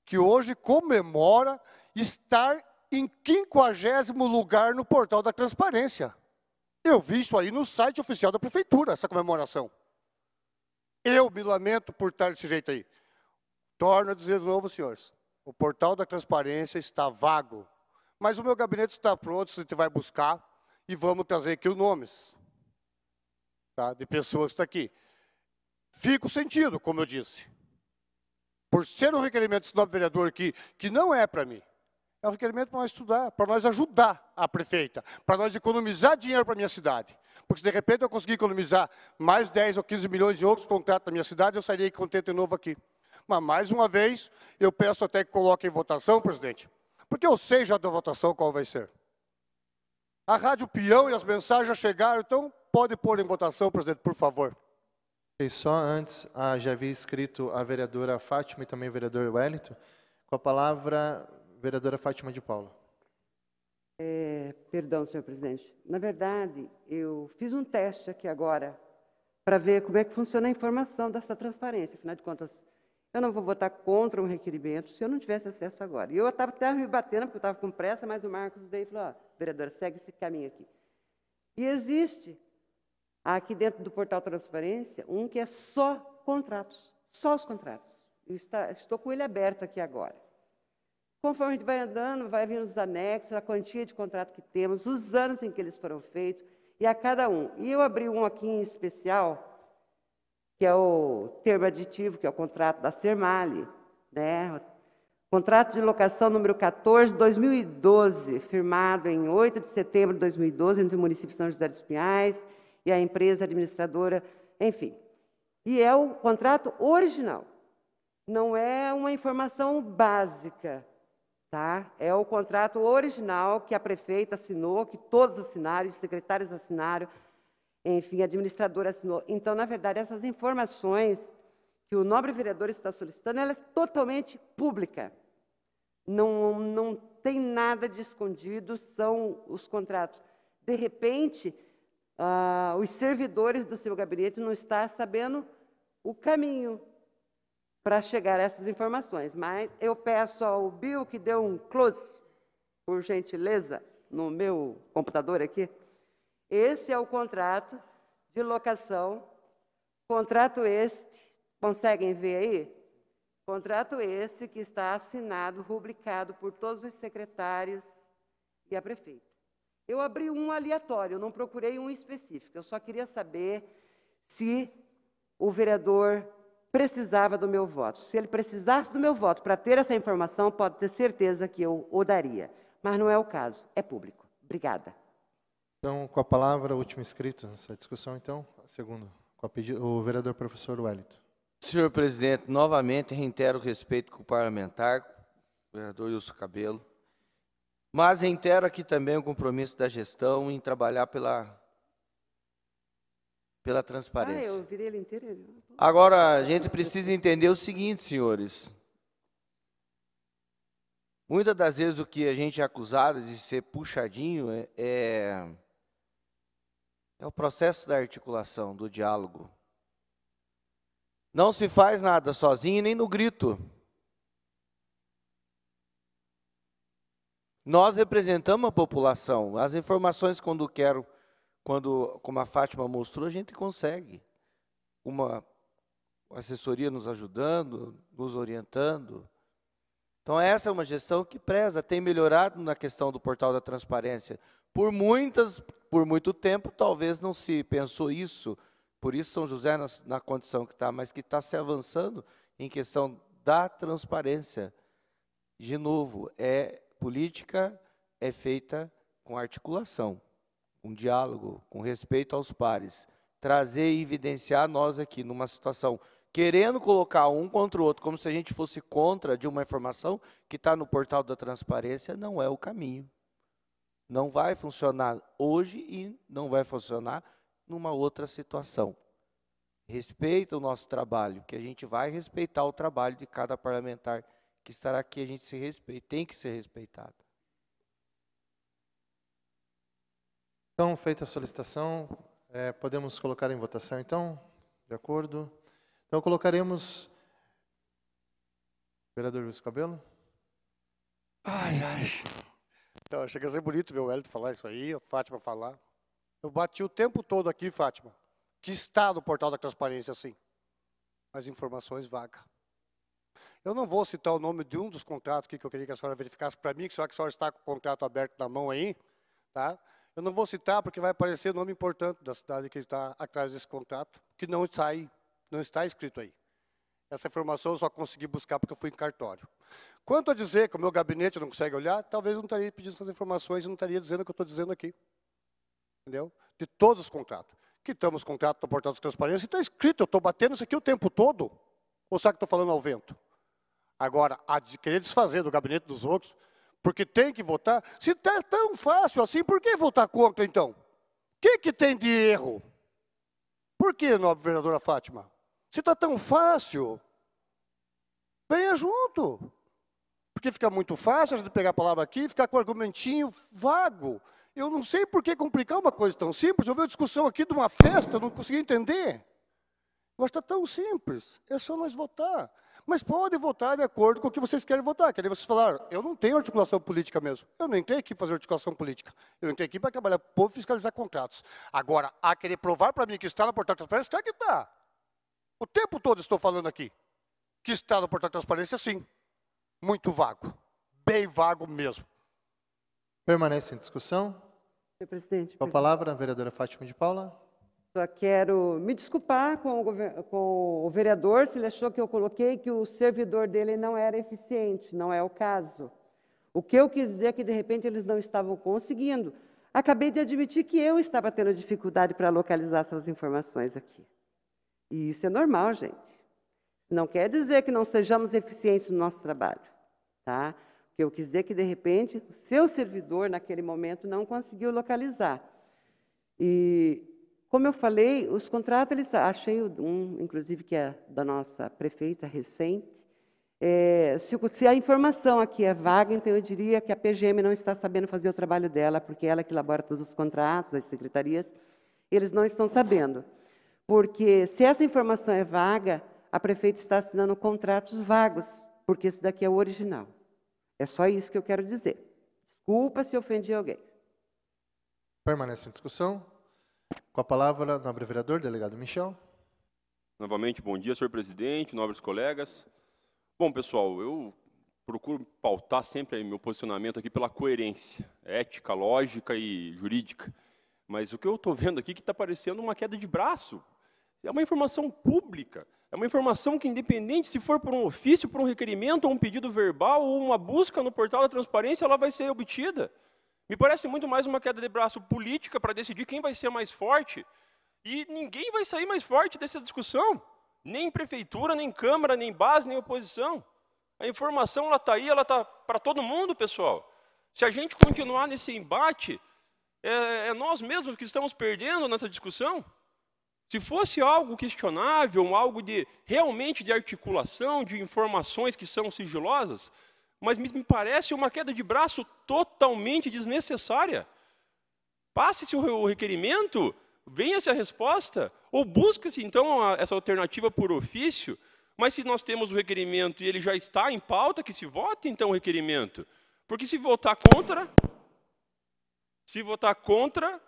que hoje comemora estar em quinquagésimo lugar no portal da transparência. Eu vi isso aí no site oficial da prefeitura, essa comemoração. Eu me lamento por estar desse jeito aí. Torno a dizer de novo, senhores, o portal da transparência está vago. Mas o meu gabinete está pronto, a gente vai buscar e vamos trazer aqui os nomes tá, de pessoas que estão tá aqui. Fica o sentido, como eu disse por ser um requerimento do nobre vereador aqui, que não é para mim, é um requerimento para nós estudar, para nós ajudar a prefeita, para nós economizar dinheiro para a minha cidade. Porque se de repente eu conseguir economizar mais 10 ou 15 milhões de outros contratos na minha cidade, eu sairia contente de novo aqui. Mas, mais uma vez, eu peço até que coloque em votação, presidente, porque eu sei já da votação qual vai ser. A rádio peão e as mensagens já chegaram, então pode pôr em votação, presidente, por favor só antes ah, já havia escrito a vereadora Fátima e também o vereador Wellington, com a palavra vereadora Fátima de Paula. É, perdão, senhor presidente. Na verdade, eu fiz um teste aqui agora para ver como é que funciona a informação dessa transparência. Afinal de contas, eu não vou votar contra um requerimento se eu não tivesse acesso agora. E eu estava até me batendo, porque eu estava com pressa, mas o Marcos veio e falou, ó, vereadora, segue esse caminho aqui. E existe aqui dentro do portal Transparência um que é só contratos, só os contratos. Está, estou com ele aberto aqui agora. Conforme a gente vai andando, vai vir os anexos, a quantia de contrato que temos, os anos em que eles foram feitos e a cada um. E eu abri um aqui em especial, que é o termo aditivo, que é o contrato da Sermali, né? Contrato de locação número 14, 2012, firmado em 8 de setembro de 2012 entre o município de São José dos Pinhais e a empresa administradora, enfim. E é o contrato original, não é uma informação básica, tá? É o contrato original que a prefeita assinou, que todos assinaram, os secretários assinaram, enfim, a administradora assinou. Então, na verdade, essas informações que o nobre vereador está solicitando, ela é totalmente pública. Não, não tem nada de escondido, são os contratos. De repente, ah, os servidores do seu gabinete não estão sabendo o caminho para chegar a essas informações. Mas eu peço ao Bill que dê um close, por gentileza, no meu computador aqui. Esse é o contrato de locação. Contrato este, conseguem ver aí? Contrato esse que está assinado, rubricado por todos os secretários e a prefeita. Eu abri um aleatório, não procurei um específico. Eu só queria saber se o vereador precisava do meu voto. Se ele precisasse do meu voto para ter essa informação, pode ter certeza que eu o daria. Mas não é o caso, é público. Obrigada. Então, com a palavra, o último inscrito nessa discussão, então, segundo, pedido, o vereador professor Wellington. Senhor presidente, novamente reitero o respeito com o parlamentar, o vereador Wilson Cabelo. Mas reitero aqui também o compromisso da gestão em trabalhar pela, pela transparência. Ah, eu virei ele inteiro. Agora, a gente precisa entender o seguinte, senhores. Muitas das vezes o que a gente é acusado de ser puxadinho é, é, é o processo da articulação, do diálogo. Não se faz nada sozinho nem no grito. Nós representamos a população. As informações, quando quero, quando, como a Fátima mostrou, a gente consegue. Uma assessoria nos ajudando, nos orientando. Então, essa é uma gestão que preza, tem melhorado na questão do portal da transparência. Por muitas, por muito tempo, talvez não se pensou isso. Por isso, São José, na, na condição que está, mas que está se avançando em questão da transparência. De novo, é política é feita com articulação, com diálogo, com respeito aos pares. Trazer e evidenciar nós aqui numa situação querendo colocar um contra o outro, como se a gente fosse contra de uma informação que está no portal da transparência, não é o caminho. Não vai funcionar hoje e não vai funcionar numa outra situação. Respeita o nosso trabalho, que a gente vai respeitar o trabalho de cada parlamentar que estará aqui, a gente se respeita, tem que ser respeitado. Então, feita a solicitação, é, podemos colocar em votação, então? De acordo? Então, colocaremos. Vereador Luiz Cabelo? Ai, ai. Então, chega a ser bonito ver o Hélio falar isso aí, a Fátima falar. Eu bati o tempo todo aqui, Fátima, que está no portal da transparência, sim. As informações vagas. Eu não vou citar o nome de um dos contratos que eu queria que a senhora verificasse para mim, que só que a senhora está com o contrato aberto na mão aí, tá? Eu não vou citar porque vai aparecer nome importante da cidade que está atrás desse contrato, que não está aí, não está escrito aí. Essa informação eu só consegui buscar porque eu fui em cartório. Quanto a dizer que o meu gabinete não consegue olhar, talvez eu não estaria pedindo essas informações e não estaria dizendo o que eu estou dizendo aqui. Entendeu? De todos os contratos. Quitamos os contrato do portal de transparência, está escrito, eu estou batendo isso aqui o tempo todo. Ou será que estou falando ao vento? Agora, a de querer desfazer do gabinete dos outros, porque tem que votar. Se está tão fácil assim, por que votar contra, então? O que, que tem de erro? Por que, nobre vereadora Fátima? Se está tão fácil, venha junto. Porque fica muito fácil a gente pegar a palavra aqui e ficar com um argumentinho vago. Eu não sei por que complicar uma coisa tão simples. Eu vi a discussão aqui de uma festa, não consegui entender. Eu acho que está tão simples. É só nós votar. Mas pode votar de acordo com o que vocês querem votar. querem vocês falaram, eu não tenho articulação política mesmo. Eu não entrei aqui para fazer articulação política. Eu entrei aqui para trabalhar para o povo fiscalizar contratos. Agora, a querer provar para mim que está no portal de transparência, claro que está. O tempo todo estou falando aqui que está no portal de transparência, sim. Muito vago. Bem vago mesmo. Permanece em discussão. Senhor presidente. Com a palavra, a vereadora Fátima de Paula. Só quero me desculpar com o, com o, vereador se ele achou que eu coloquei que o servidor dele não era eficiente. Não é o caso. O que eu quis dizer é que, de repente, eles não estavam conseguindo. Acabei de admitir que eu estava tendo dificuldade para localizar essas informações aqui. E isso é normal, gente. Não quer dizer que não sejamos eficientes no nosso trabalho. Tá? O que eu quis dizer é que, de repente, o seu servidor, naquele momento, não conseguiu localizar. E como eu falei, os contratos, eles, achei um, inclusive, que é da nossa prefeita recente, é, se, se, a informação aqui é vaga, então eu diria que a PGM não está sabendo fazer o trabalho dela, porque ela é que elabora todos os contratos, as secretarias, eles não estão sabendo. Porque se essa informação é vaga, a prefeita está assinando contratos vagos, porque esse daqui é o original. É só isso que eu quero dizer. Desculpa se ofendi alguém. Permanece em discussão. Com a palavra, nobre vereador, delegado Michel. Novamente, bom dia, senhor presidente, nobres colegas. Bom, pessoal, eu procuro pautar sempre meu posicionamento aqui pela coerência ética, lógica e jurídica. Mas o que eu estou vendo aqui é que está parecendo uma queda de braço. É uma informação pública. É uma informação que, independente se for por um ofício, por um requerimento, ou um pedido verbal, ou uma busca no portal da transparência, ela vai ser obtida. Me parece muito mais uma queda de braço política para decidir quem vai ser mais forte. E ninguém vai sair mais forte dessa discussão. Nem prefeitura, nem Câmara, nem base, nem oposição. A informação está aí, ela está para todo mundo, pessoal. Se a gente continuar nesse embate, é, é nós mesmos que estamos perdendo nessa discussão. Se fosse algo questionável, algo de realmente de articulação, de informações que são sigilosas, mas me parece uma queda de braço totalmente desnecessária. Passe-se o requerimento, venha-se a resposta, ou busque se então essa alternativa por ofício, mas se nós temos o requerimento e ele já está em pauta, que se vote então o requerimento. Porque se votar contra, se votar contra,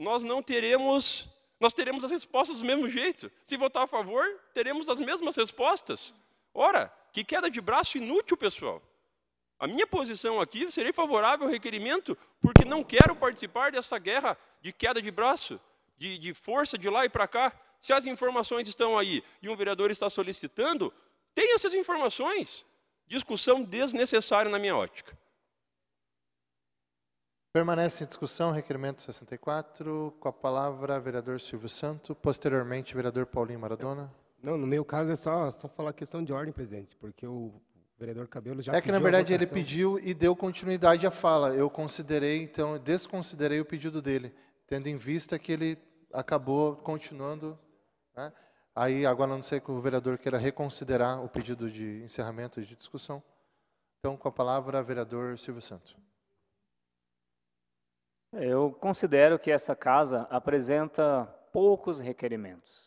nós não teremos, nós teremos as respostas do mesmo jeito. Se votar a favor, teremos as mesmas respostas. Ora, que queda de braço inútil, pessoal. A minha posição aqui serei favorável ao requerimento, porque não quero participar dessa guerra de queda de braço, de, de força de lá e para cá. Se as informações estão aí e um vereador está solicitando, tem essas informações. Discussão desnecessária na minha ótica. Permanece em discussão o requerimento 64, com a palavra vereador Silvio Santo, posteriormente vereador Paulinho Maradona. Não, no meu caso é só, só falar questão de ordem, presidente, porque o vereador Cabelo já É que, na verdade, ele pediu e deu continuidade à fala. Eu considerei, então, desconsiderei o pedido dele, tendo em vista que ele acabou continuando. Né? Aí, agora, não sei que o vereador queira reconsiderar o pedido de encerramento de discussão. Então, com a palavra, vereador Silvio Santos. Eu considero que esta casa apresenta poucos requerimentos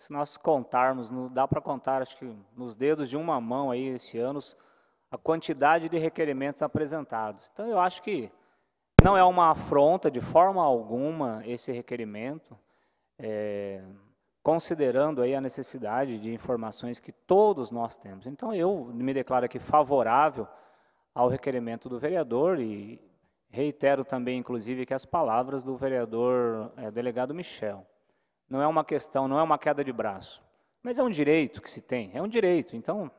se nós contarmos, dá para contar, acho que nos dedos de uma mão aí, esse ano, a quantidade de requerimentos apresentados. Então, eu acho que não é uma afronta de forma alguma esse requerimento, é, considerando aí a necessidade de informações que todos nós temos. Então, eu me declaro aqui favorável ao requerimento do vereador e reitero também, inclusive, que as palavras do vereador é, delegado Michel não é uma questão, não é uma queda de braço. Mas é um direito que se tem, é um direito. Então,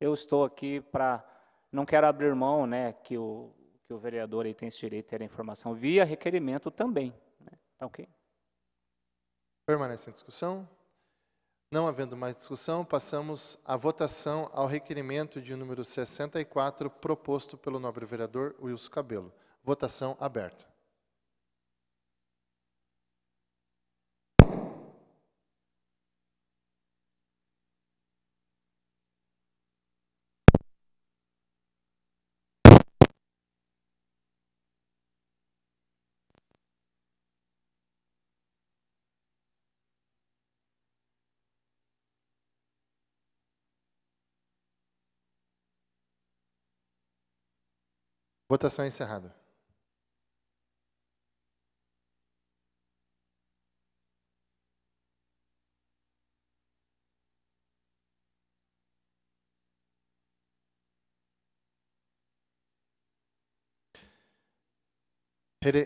eu estou aqui para. Não quero abrir mão né, que, o, que o vereador aí tem esse direito de ter a informação via requerimento também. Né? Tá ok? Permanece em discussão. Não havendo mais discussão, passamos à votação ao requerimento de número 64, proposto pelo nobre vereador Wilson Cabelo. Votação aberta. Votação encerrada.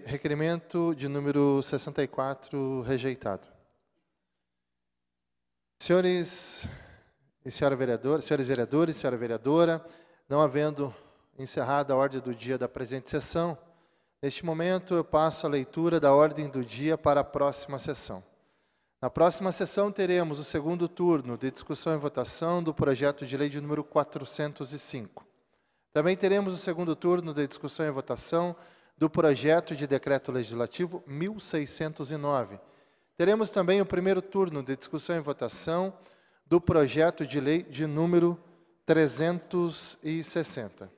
Requerimento de número 64, rejeitado. Senhores e senhora vereadora, senhores vereadores, senhora vereadora, não havendo encerrada a ordem do dia da presente sessão, neste momento eu passo a leitura da ordem do dia para a próxima sessão. Na próxima sessão teremos o segundo turno de discussão e votação do projeto de lei de número 405. Também teremos o segundo turno de discussão e votação do projeto de decreto legislativo 1609. Teremos também o primeiro turno de discussão e votação do projeto de lei de número 360.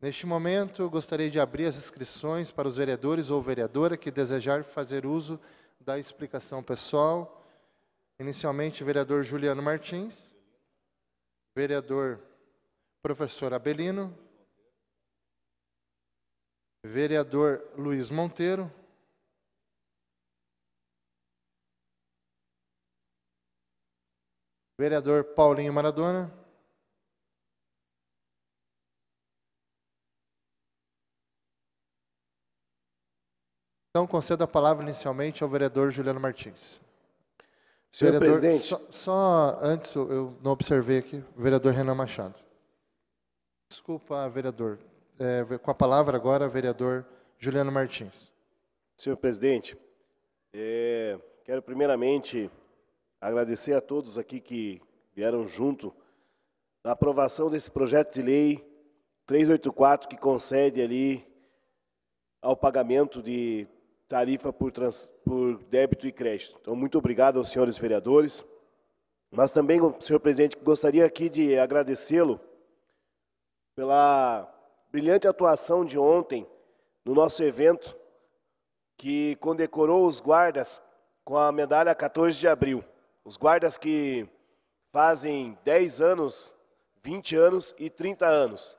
Neste momento, gostaria de abrir as inscrições para os vereadores ou vereadora que desejar fazer uso da explicação pessoal. Inicialmente, vereador Juliano Martins, vereador professor Abelino, vereador Luiz Monteiro, vereador Paulinho Maradona, Então, concedo a palavra inicialmente ao vereador Juliano Martins. Senhor vereador, presidente. Só, só, antes, eu não observei aqui, vereador Renan Machado. Desculpa, vereador. É, com a palavra agora, vereador Juliano Martins. Senhor presidente, é, quero primeiramente agradecer a todos aqui que vieram junto da aprovação desse projeto de lei 384 que concede ali ao pagamento de tarifa por, trans, por débito e crédito. Então, muito obrigado aos senhores vereadores. Mas também, senhor presidente, gostaria aqui de agradecê-lo pela brilhante atuação de ontem no nosso evento, que condecorou os guardas com a medalha 14 de abril. Os guardas que fazem 10 anos, 20 anos e 30 anos.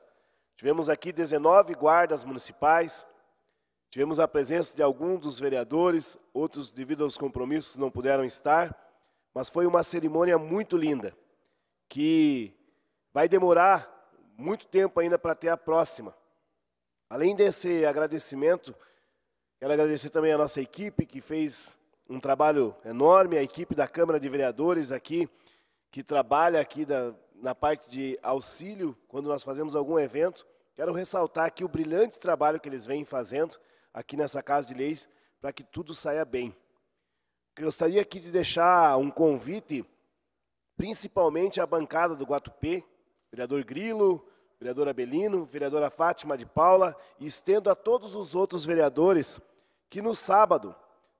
Tivemos aqui 19 guardas municipais, Tivemos a presença de alguns dos vereadores, outros, devido aos compromissos, não puderam estar, mas foi uma cerimônia muito linda, que vai demorar muito tempo ainda para ter a próxima. Além desse agradecimento, quero agradecer também a nossa equipe, que fez um trabalho enorme, a equipe da Câmara de Vereadores aqui, que trabalha aqui da, na parte de auxílio, quando nós fazemos algum evento. Quero ressaltar aqui o brilhante trabalho que eles vêm fazendo aqui nessa Casa de Leis, para que tudo saia bem. Gostaria aqui de deixar um convite, principalmente à bancada do Guatupê, vereador Grilo, vereador Abelino, vereadora Fátima de Paula, e estendo a todos os outros vereadores que no sábado,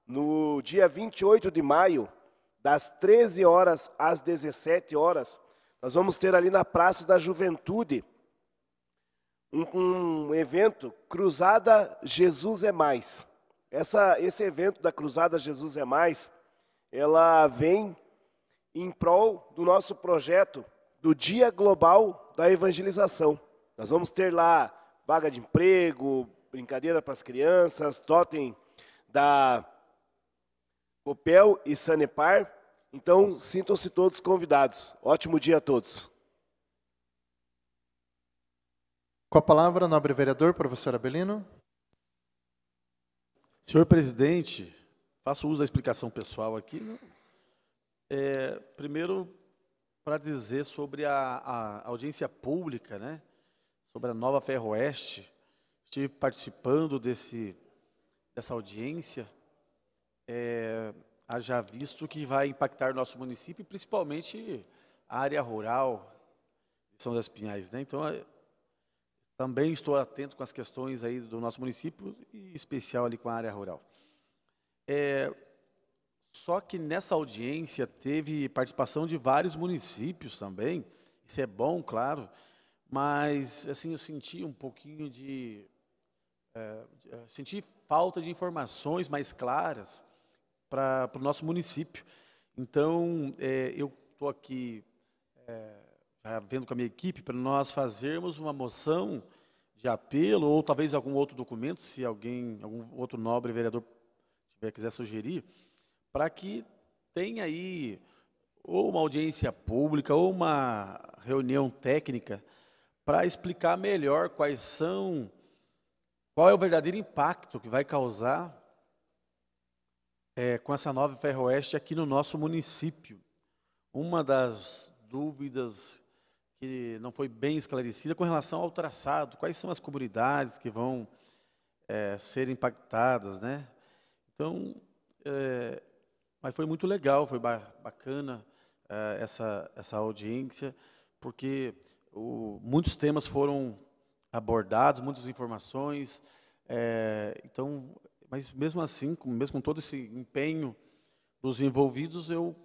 no dia 28 de maio, das 13 horas às 17 horas, nós vamos ter ali na Praça da Juventude um, um evento, Cruzada Jesus é Mais. Essa, esse evento da Cruzada Jesus é Mais, ela vem em prol do nosso projeto do Dia Global da Evangelização. Nós vamos ter lá vaga de emprego, brincadeira para as crianças, totem da Copel e Sanepar. Então, sintam-se todos convidados. Ótimo dia a todos. Com a palavra, nobre vereador, professor Abelino. Senhor presidente, faço uso da explicação pessoal aqui. Né? É, primeiro, para dizer sobre a, a, audiência pública, né? sobre a nova Ferroeste. Estive participando desse, dessa audiência, é, já visto que vai impactar nosso município, principalmente a área rural São das Pinhais. Né? Então, é, também estou atento com as questões aí do nosso município, e em especial ali com a área rural. É, só que nessa audiência teve participação de vários municípios também, isso é bom, claro, mas assim eu senti um pouquinho de... É, é senti falta de informações mais claras para o nosso município. Então, é, eu estou aqui é, vendo com a minha equipe, para nós fazermos uma moção de apelo, ou talvez algum outro documento, se alguém, algum outro nobre vereador tiver, quiser sugerir, para que tenha aí ou uma audiência pública ou uma reunião técnica para explicar melhor quais são, qual é o verdadeiro impacto que vai causar é, com essa nova ferroeste aqui no nosso município. Uma das dúvidas que não foi bem esclarecida com relação ao traçado. Quais são as comunidades que vão é, ser impactadas, né? Então, é, mas foi muito legal, foi bacana é, essa essa audiência, porque o, muitos temas foram abordados, muitas informações. É, então, mas mesmo assim, com, mesmo com todo esse empenho dos envolvidos, eu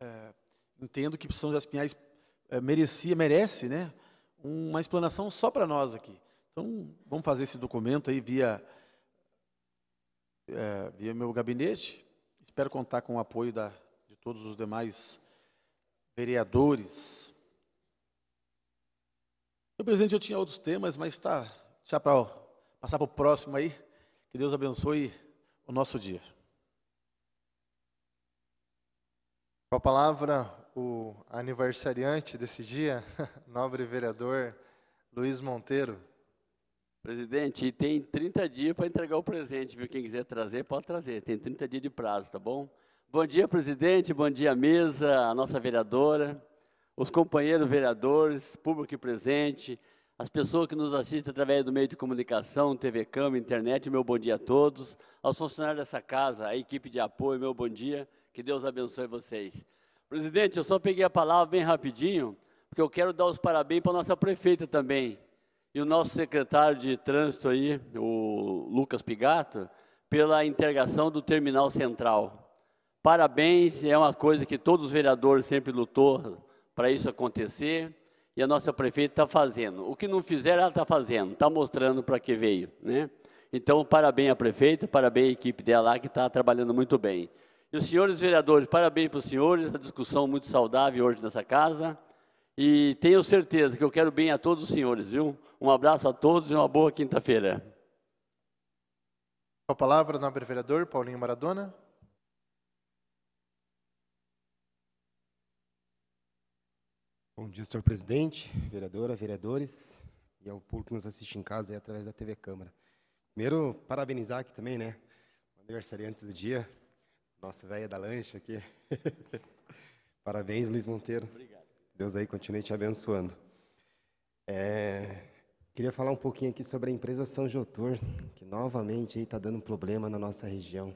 é, entendo que São José Pinhais eh, merecia, merece né, uma explanação só para nós aqui. Então, vamos fazer esse documento aí via, é, via meu gabinete. Espero contar com o apoio da, de todos os demais vereadores. Meu presidente, eu tinha outros temas, mas está já para passar para o próximo aí. Que Deus abençoe o nosso dia. Com a palavra, o aniversariante desse dia, nobre vereador Luiz Monteiro. Presidente, tem 30 dias para entregar o presente, viu? Quem quiser trazer, pode trazer. Tem 30 dias de prazo, tá bom? Bom dia, presidente, bom dia, mesa, a nossa vereadora, os companheiros vereadores, público presente, as pessoas que nos assistem através do meio de comunicação, TV Câmara, internet, meu bom dia a todos. Aos funcionários dessa casa, a equipe de apoio, meu bom dia. Que Deus abençoe vocês. Presidente, eu só peguei a palavra bem rapidinho, porque eu quero dar os parabéns para a nossa prefeita também. E o nosso secretário de trânsito aí, o Lucas Pigato, pela integração do terminal central. Parabéns, é uma coisa que todos os vereadores sempre lutou para isso acontecer, e a nossa prefeita está fazendo. O que não fizer, ela está fazendo, está mostrando para que veio. Né? Então, parabéns à prefeita, parabéns à equipe dela lá, que está trabalhando muito bem. E os senhores vereadores, parabéns para os senhores, a discussão muito saudável hoje nessa casa. E tenho certeza que eu quero bem a todos os senhores, viu? Um abraço a todos e uma boa quinta-feira. Com a palavra, nobre vereador Paulinho Maradona. Bom dia, senhor presidente, vereadora, vereadores e ao público que nos assiste em casa e através da TV Câmara. Primeiro, parabenizar aqui também, né? O aniversariante do dia, nossa velha da lancha aqui. Parabéns, Luiz Monteiro. Obrigado. Deus aí continue te abençoando. É, queria falar um pouquinho aqui sobre a empresa São Jotor, que novamente está dando problema na nossa região.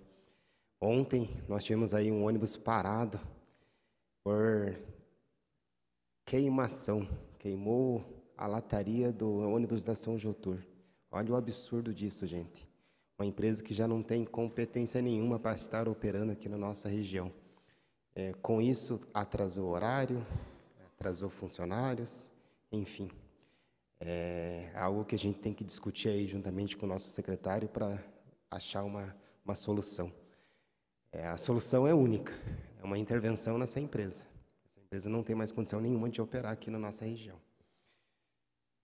Ontem nós tivemos aí um ônibus parado por queimação. Queimou a lataria do ônibus da São Jotor. Olha o absurdo disso, gente uma empresa que já não tem competência nenhuma para estar operando aqui na nossa região. É, com isso, atrasou horário, atrasou funcionários, enfim. É algo que a gente tem que discutir aí juntamente com o nosso secretário para achar uma, uma solução. É, a solução é única, é uma intervenção nessa empresa. Essa empresa não tem mais condição nenhuma de operar aqui na nossa região.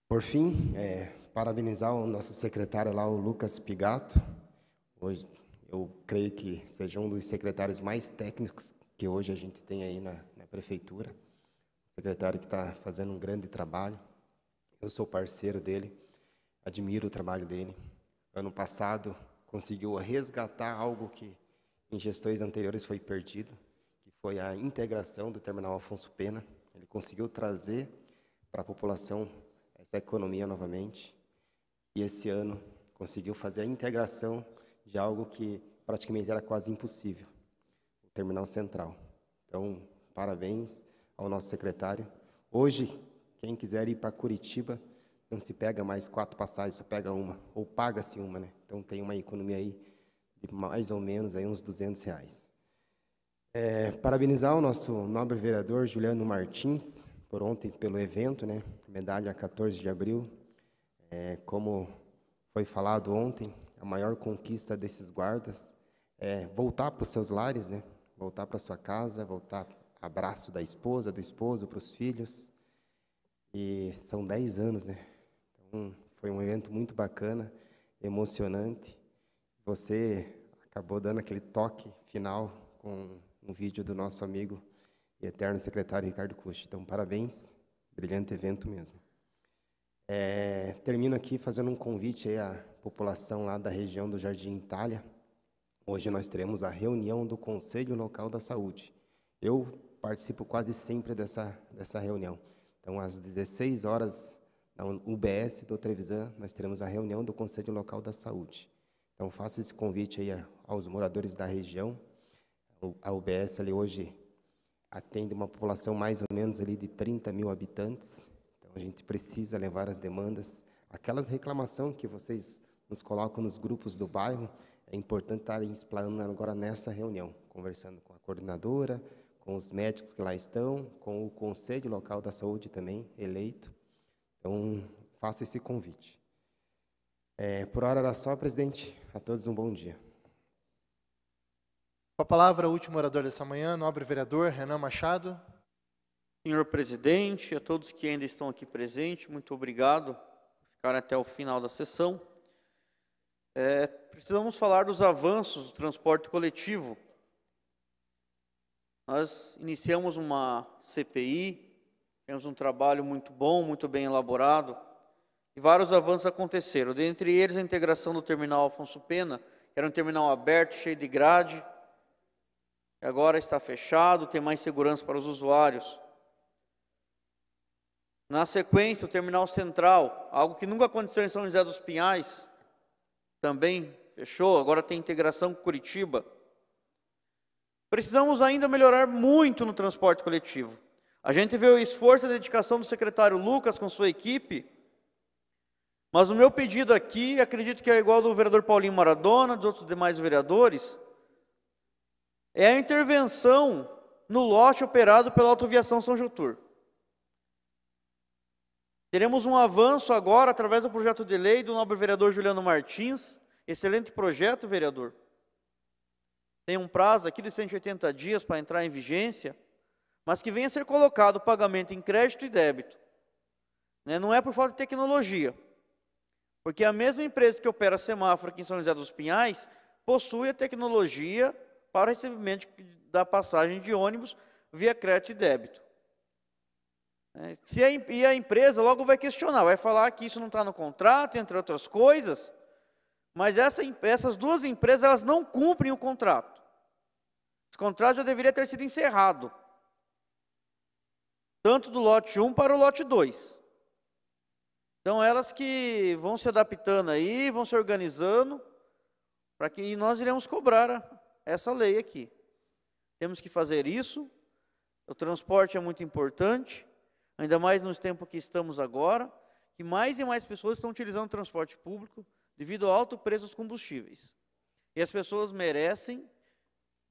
Por fim, é, parabenizar o nosso secretário lá, o Lucas Pigato. Hoje, eu creio que seja um dos secretários mais técnicos que hoje a gente tem aí na, na prefeitura. Secretário que está fazendo um grande trabalho. Eu sou parceiro dele, admiro o trabalho dele. Ano passado, conseguiu resgatar algo que em gestões anteriores foi perdido, que foi a integração do terminal Afonso Pena. Ele conseguiu trazer para a população essa economia novamente e esse ano conseguiu fazer a integração de algo que praticamente era quase impossível, o terminal central. Então, parabéns ao nosso secretário. Hoje, quem quiser ir para Curitiba, não se pega mais quatro passagens, só pega uma, ou paga-se uma, né? Então, tem uma economia aí de mais ou menos aí uns 200 reais. É, parabenizar o nosso nobre vereador Juliano Martins por ontem pelo evento, né? Medalha 14 de abril, é, como foi falado ontem, a maior conquista desses guardas é voltar para os seus lares, né? Voltar para sua casa, voltar abraço da esposa, do esposo, para os filhos. E são 10 anos, né? Então, foi um evento muito bacana, emocionante. Você acabou dando aquele toque final com um vídeo do nosso amigo e eterno secretário Ricardo Cuxi. Então, parabéns, brilhante evento mesmo. É, termino aqui fazendo um convite à população lá da região do Jardim Itália. Hoje nós teremos a reunião do Conselho Local da Saúde. Eu participo quase sempre dessa, dessa reunião. Então, às 16 horas, na UBS do Trevisan, nós teremos a reunião do Conselho Local da Saúde. Então, faço esse convite aí aos moradores da região. A UBS ali hoje atende uma população mais ou menos ali de 30 mil habitantes. Então a gente precisa levar as demandas, aquelas reclamação que vocês nos colocam nos grupos do bairro, é importante estarem explanando agora nessa reunião, conversando com a coordenadora, com os médicos que lá estão, com o Conselho Local da Saúde também, eleito. Então, faço esse convite. É, por hora era só, presidente. A todos um bom dia. Com a palavra, o último orador dessa manhã, nobre vereador Renan Machado. Senhor presidente, a todos que ainda estão aqui presentes, muito obrigado por ficar até o final da sessão. É, precisamos falar dos avanços do transporte coletivo. Nós iniciamos uma CPI, temos um trabalho muito bom, muito bem elaborado, e vários avanços aconteceram. Dentre eles, a integração do terminal Afonso Pena, que era um terminal aberto, cheio de grade, e agora está fechado, tem mais segurança para os usuários. Na sequência, o terminal central, algo que nunca aconteceu em São José dos Pinhais, também fechou, agora tem integração com Curitiba. Precisamos ainda melhorar muito no transporte coletivo. A gente vê o esforço e a dedicação do secretário Lucas com sua equipe, mas o meu pedido aqui, acredito que é igual ao do vereador Paulinho Maradona, dos outros demais vereadores, é a intervenção no lote operado pela Autoviação São Jutur. Teremos um avanço agora através do projeto de lei do nobre vereador Juliano Martins. Excelente projeto, vereador. Tem um prazo aqui de 180 dias para entrar em vigência, mas que venha a ser colocado o pagamento em crédito e débito. Né, não é por falta de tecnologia, porque a mesma empresa que opera a semáforo aqui em São José dos Pinhais possui a tecnologia para recebimento da passagem de ônibus via crédito e débito. Né? se a, e a empresa logo vai questionar, vai falar que isso não está no contrato, entre outras coisas, mas essa, essas duas empresas elas não cumprem o contrato. Esse contrato já deveria ter sido encerrado, tanto do lote 1 para o lote 2. Então, elas que vão se adaptando aí, vão se organizando, para que e nós iremos cobrar essa lei aqui. Temos que fazer isso. O transporte é muito importante. Ainda mais nos tempos que estamos agora, que mais e mais pessoas estão utilizando o transporte público devido ao alto preço dos combustíveis. E as pessoas merecem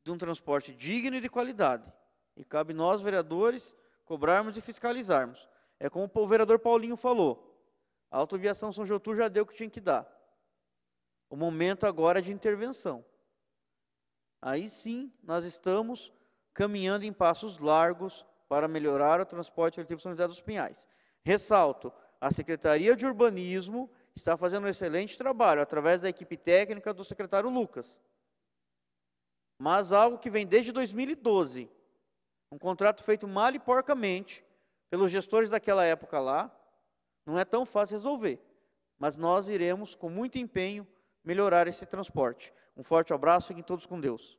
de um transporte digno e de qualidade. E cabe nós, vereadores, cobrarmos e fiscalizarmos. É como o vereador Paulinho falou: a autoviação São Jotu já deu o que tinha que dar. O momento agora é de intervenção. Aí sim nós estamos caminhando em passos largos para melhorar o transporte coletivo São José dos Pinhais. Ressalto, a Secretaria de Urbanismo está fazendo um excelente trabalho através da equipe técnica do secretário Lucas. Mas algo que vem desde 2012, um contrato feito mal e porcamente pelos gestores daquela época lá, não é tão fácil resolver. Mas nós iremos, com muito empenho, melhorar esse transporte. Um forte abraço, fiquem todos com Deus.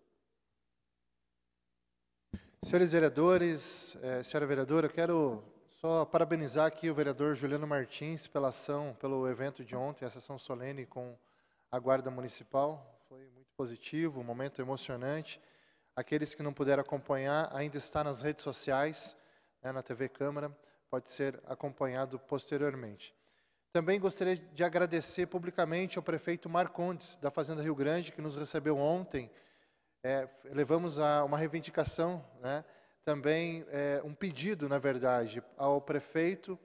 Senhores vereadores, eh, senhora vereadora, eu quero só parabenizar aqui o vereador Juliano Martins pela ação, pelo evento de ontem, a sessão solene com a Guarda Municipal. Foi muito positivo, um momento emocionante. Aqueles que não puderam acompanhar, ainda está nas redes sociais, né, na TV Câmara, pode ser acompanhado posteriormente. Também gostaria de agradecer publicamente ao prefeito Marcondes, da Fazenda Rio Grande, que nos recebeu ontem, é, levamos a uma reivindicação, né, também é, um pedido, na verdade, ao prefeito,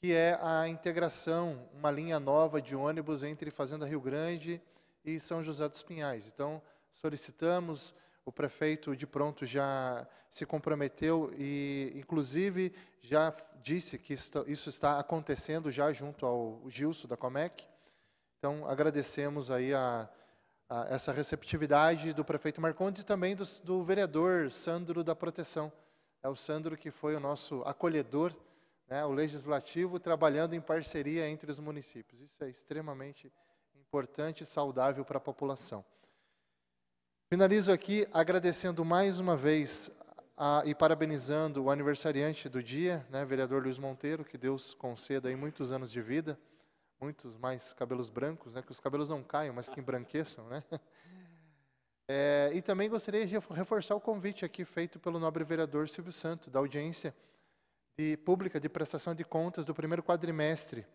que é a integração, uma linha nova de ônibus entre Fazenda Rio Grande e São José dos Pinhais. Então, solicitamos, o prefeito de pronto já se comprometeu e, inclusive, já disse que isso está acontecendo já junto ao Gilson da Comec. Então, agradecemos aí a essa receptividade do prefeito Marcondes e também do, do, vereador Sandro da Proteção. É o Sandro que foi o nosso acolhedor, né, o legislativo, trabalhando em parceria entre os municípios. Isso é extremamente importante e saudável para a população. Finalizo aqui agradecendo mais uma vez a, e parabenizando o aniversariante do dia, né, vereador Luiz Monteiro, que Deus conceda aí muitos anos de vida muitos mais cabelos brancos, né? que os cabelos não caiam, mas que embranqueçam. Né? É, e também gostaria de reforçar o convite aqui feito pelo nobre vereador Silvio Santo, da audiência de, pública de prestação de contas do primeiro quadrimestre,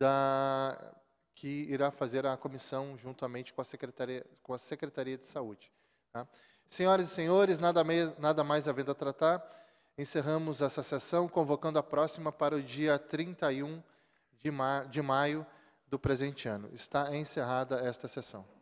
da, que irá fazer a comissão juntamente com a Secretaria, com a Secretaria de Saúde. Tá? Senhoras e senhores, nada, me, nada mais havendo a tratar, encerramos essa sessão, convocando a próxima para o dia 31 de de, ma de maio do presente ano. Está encerrada esta sessão.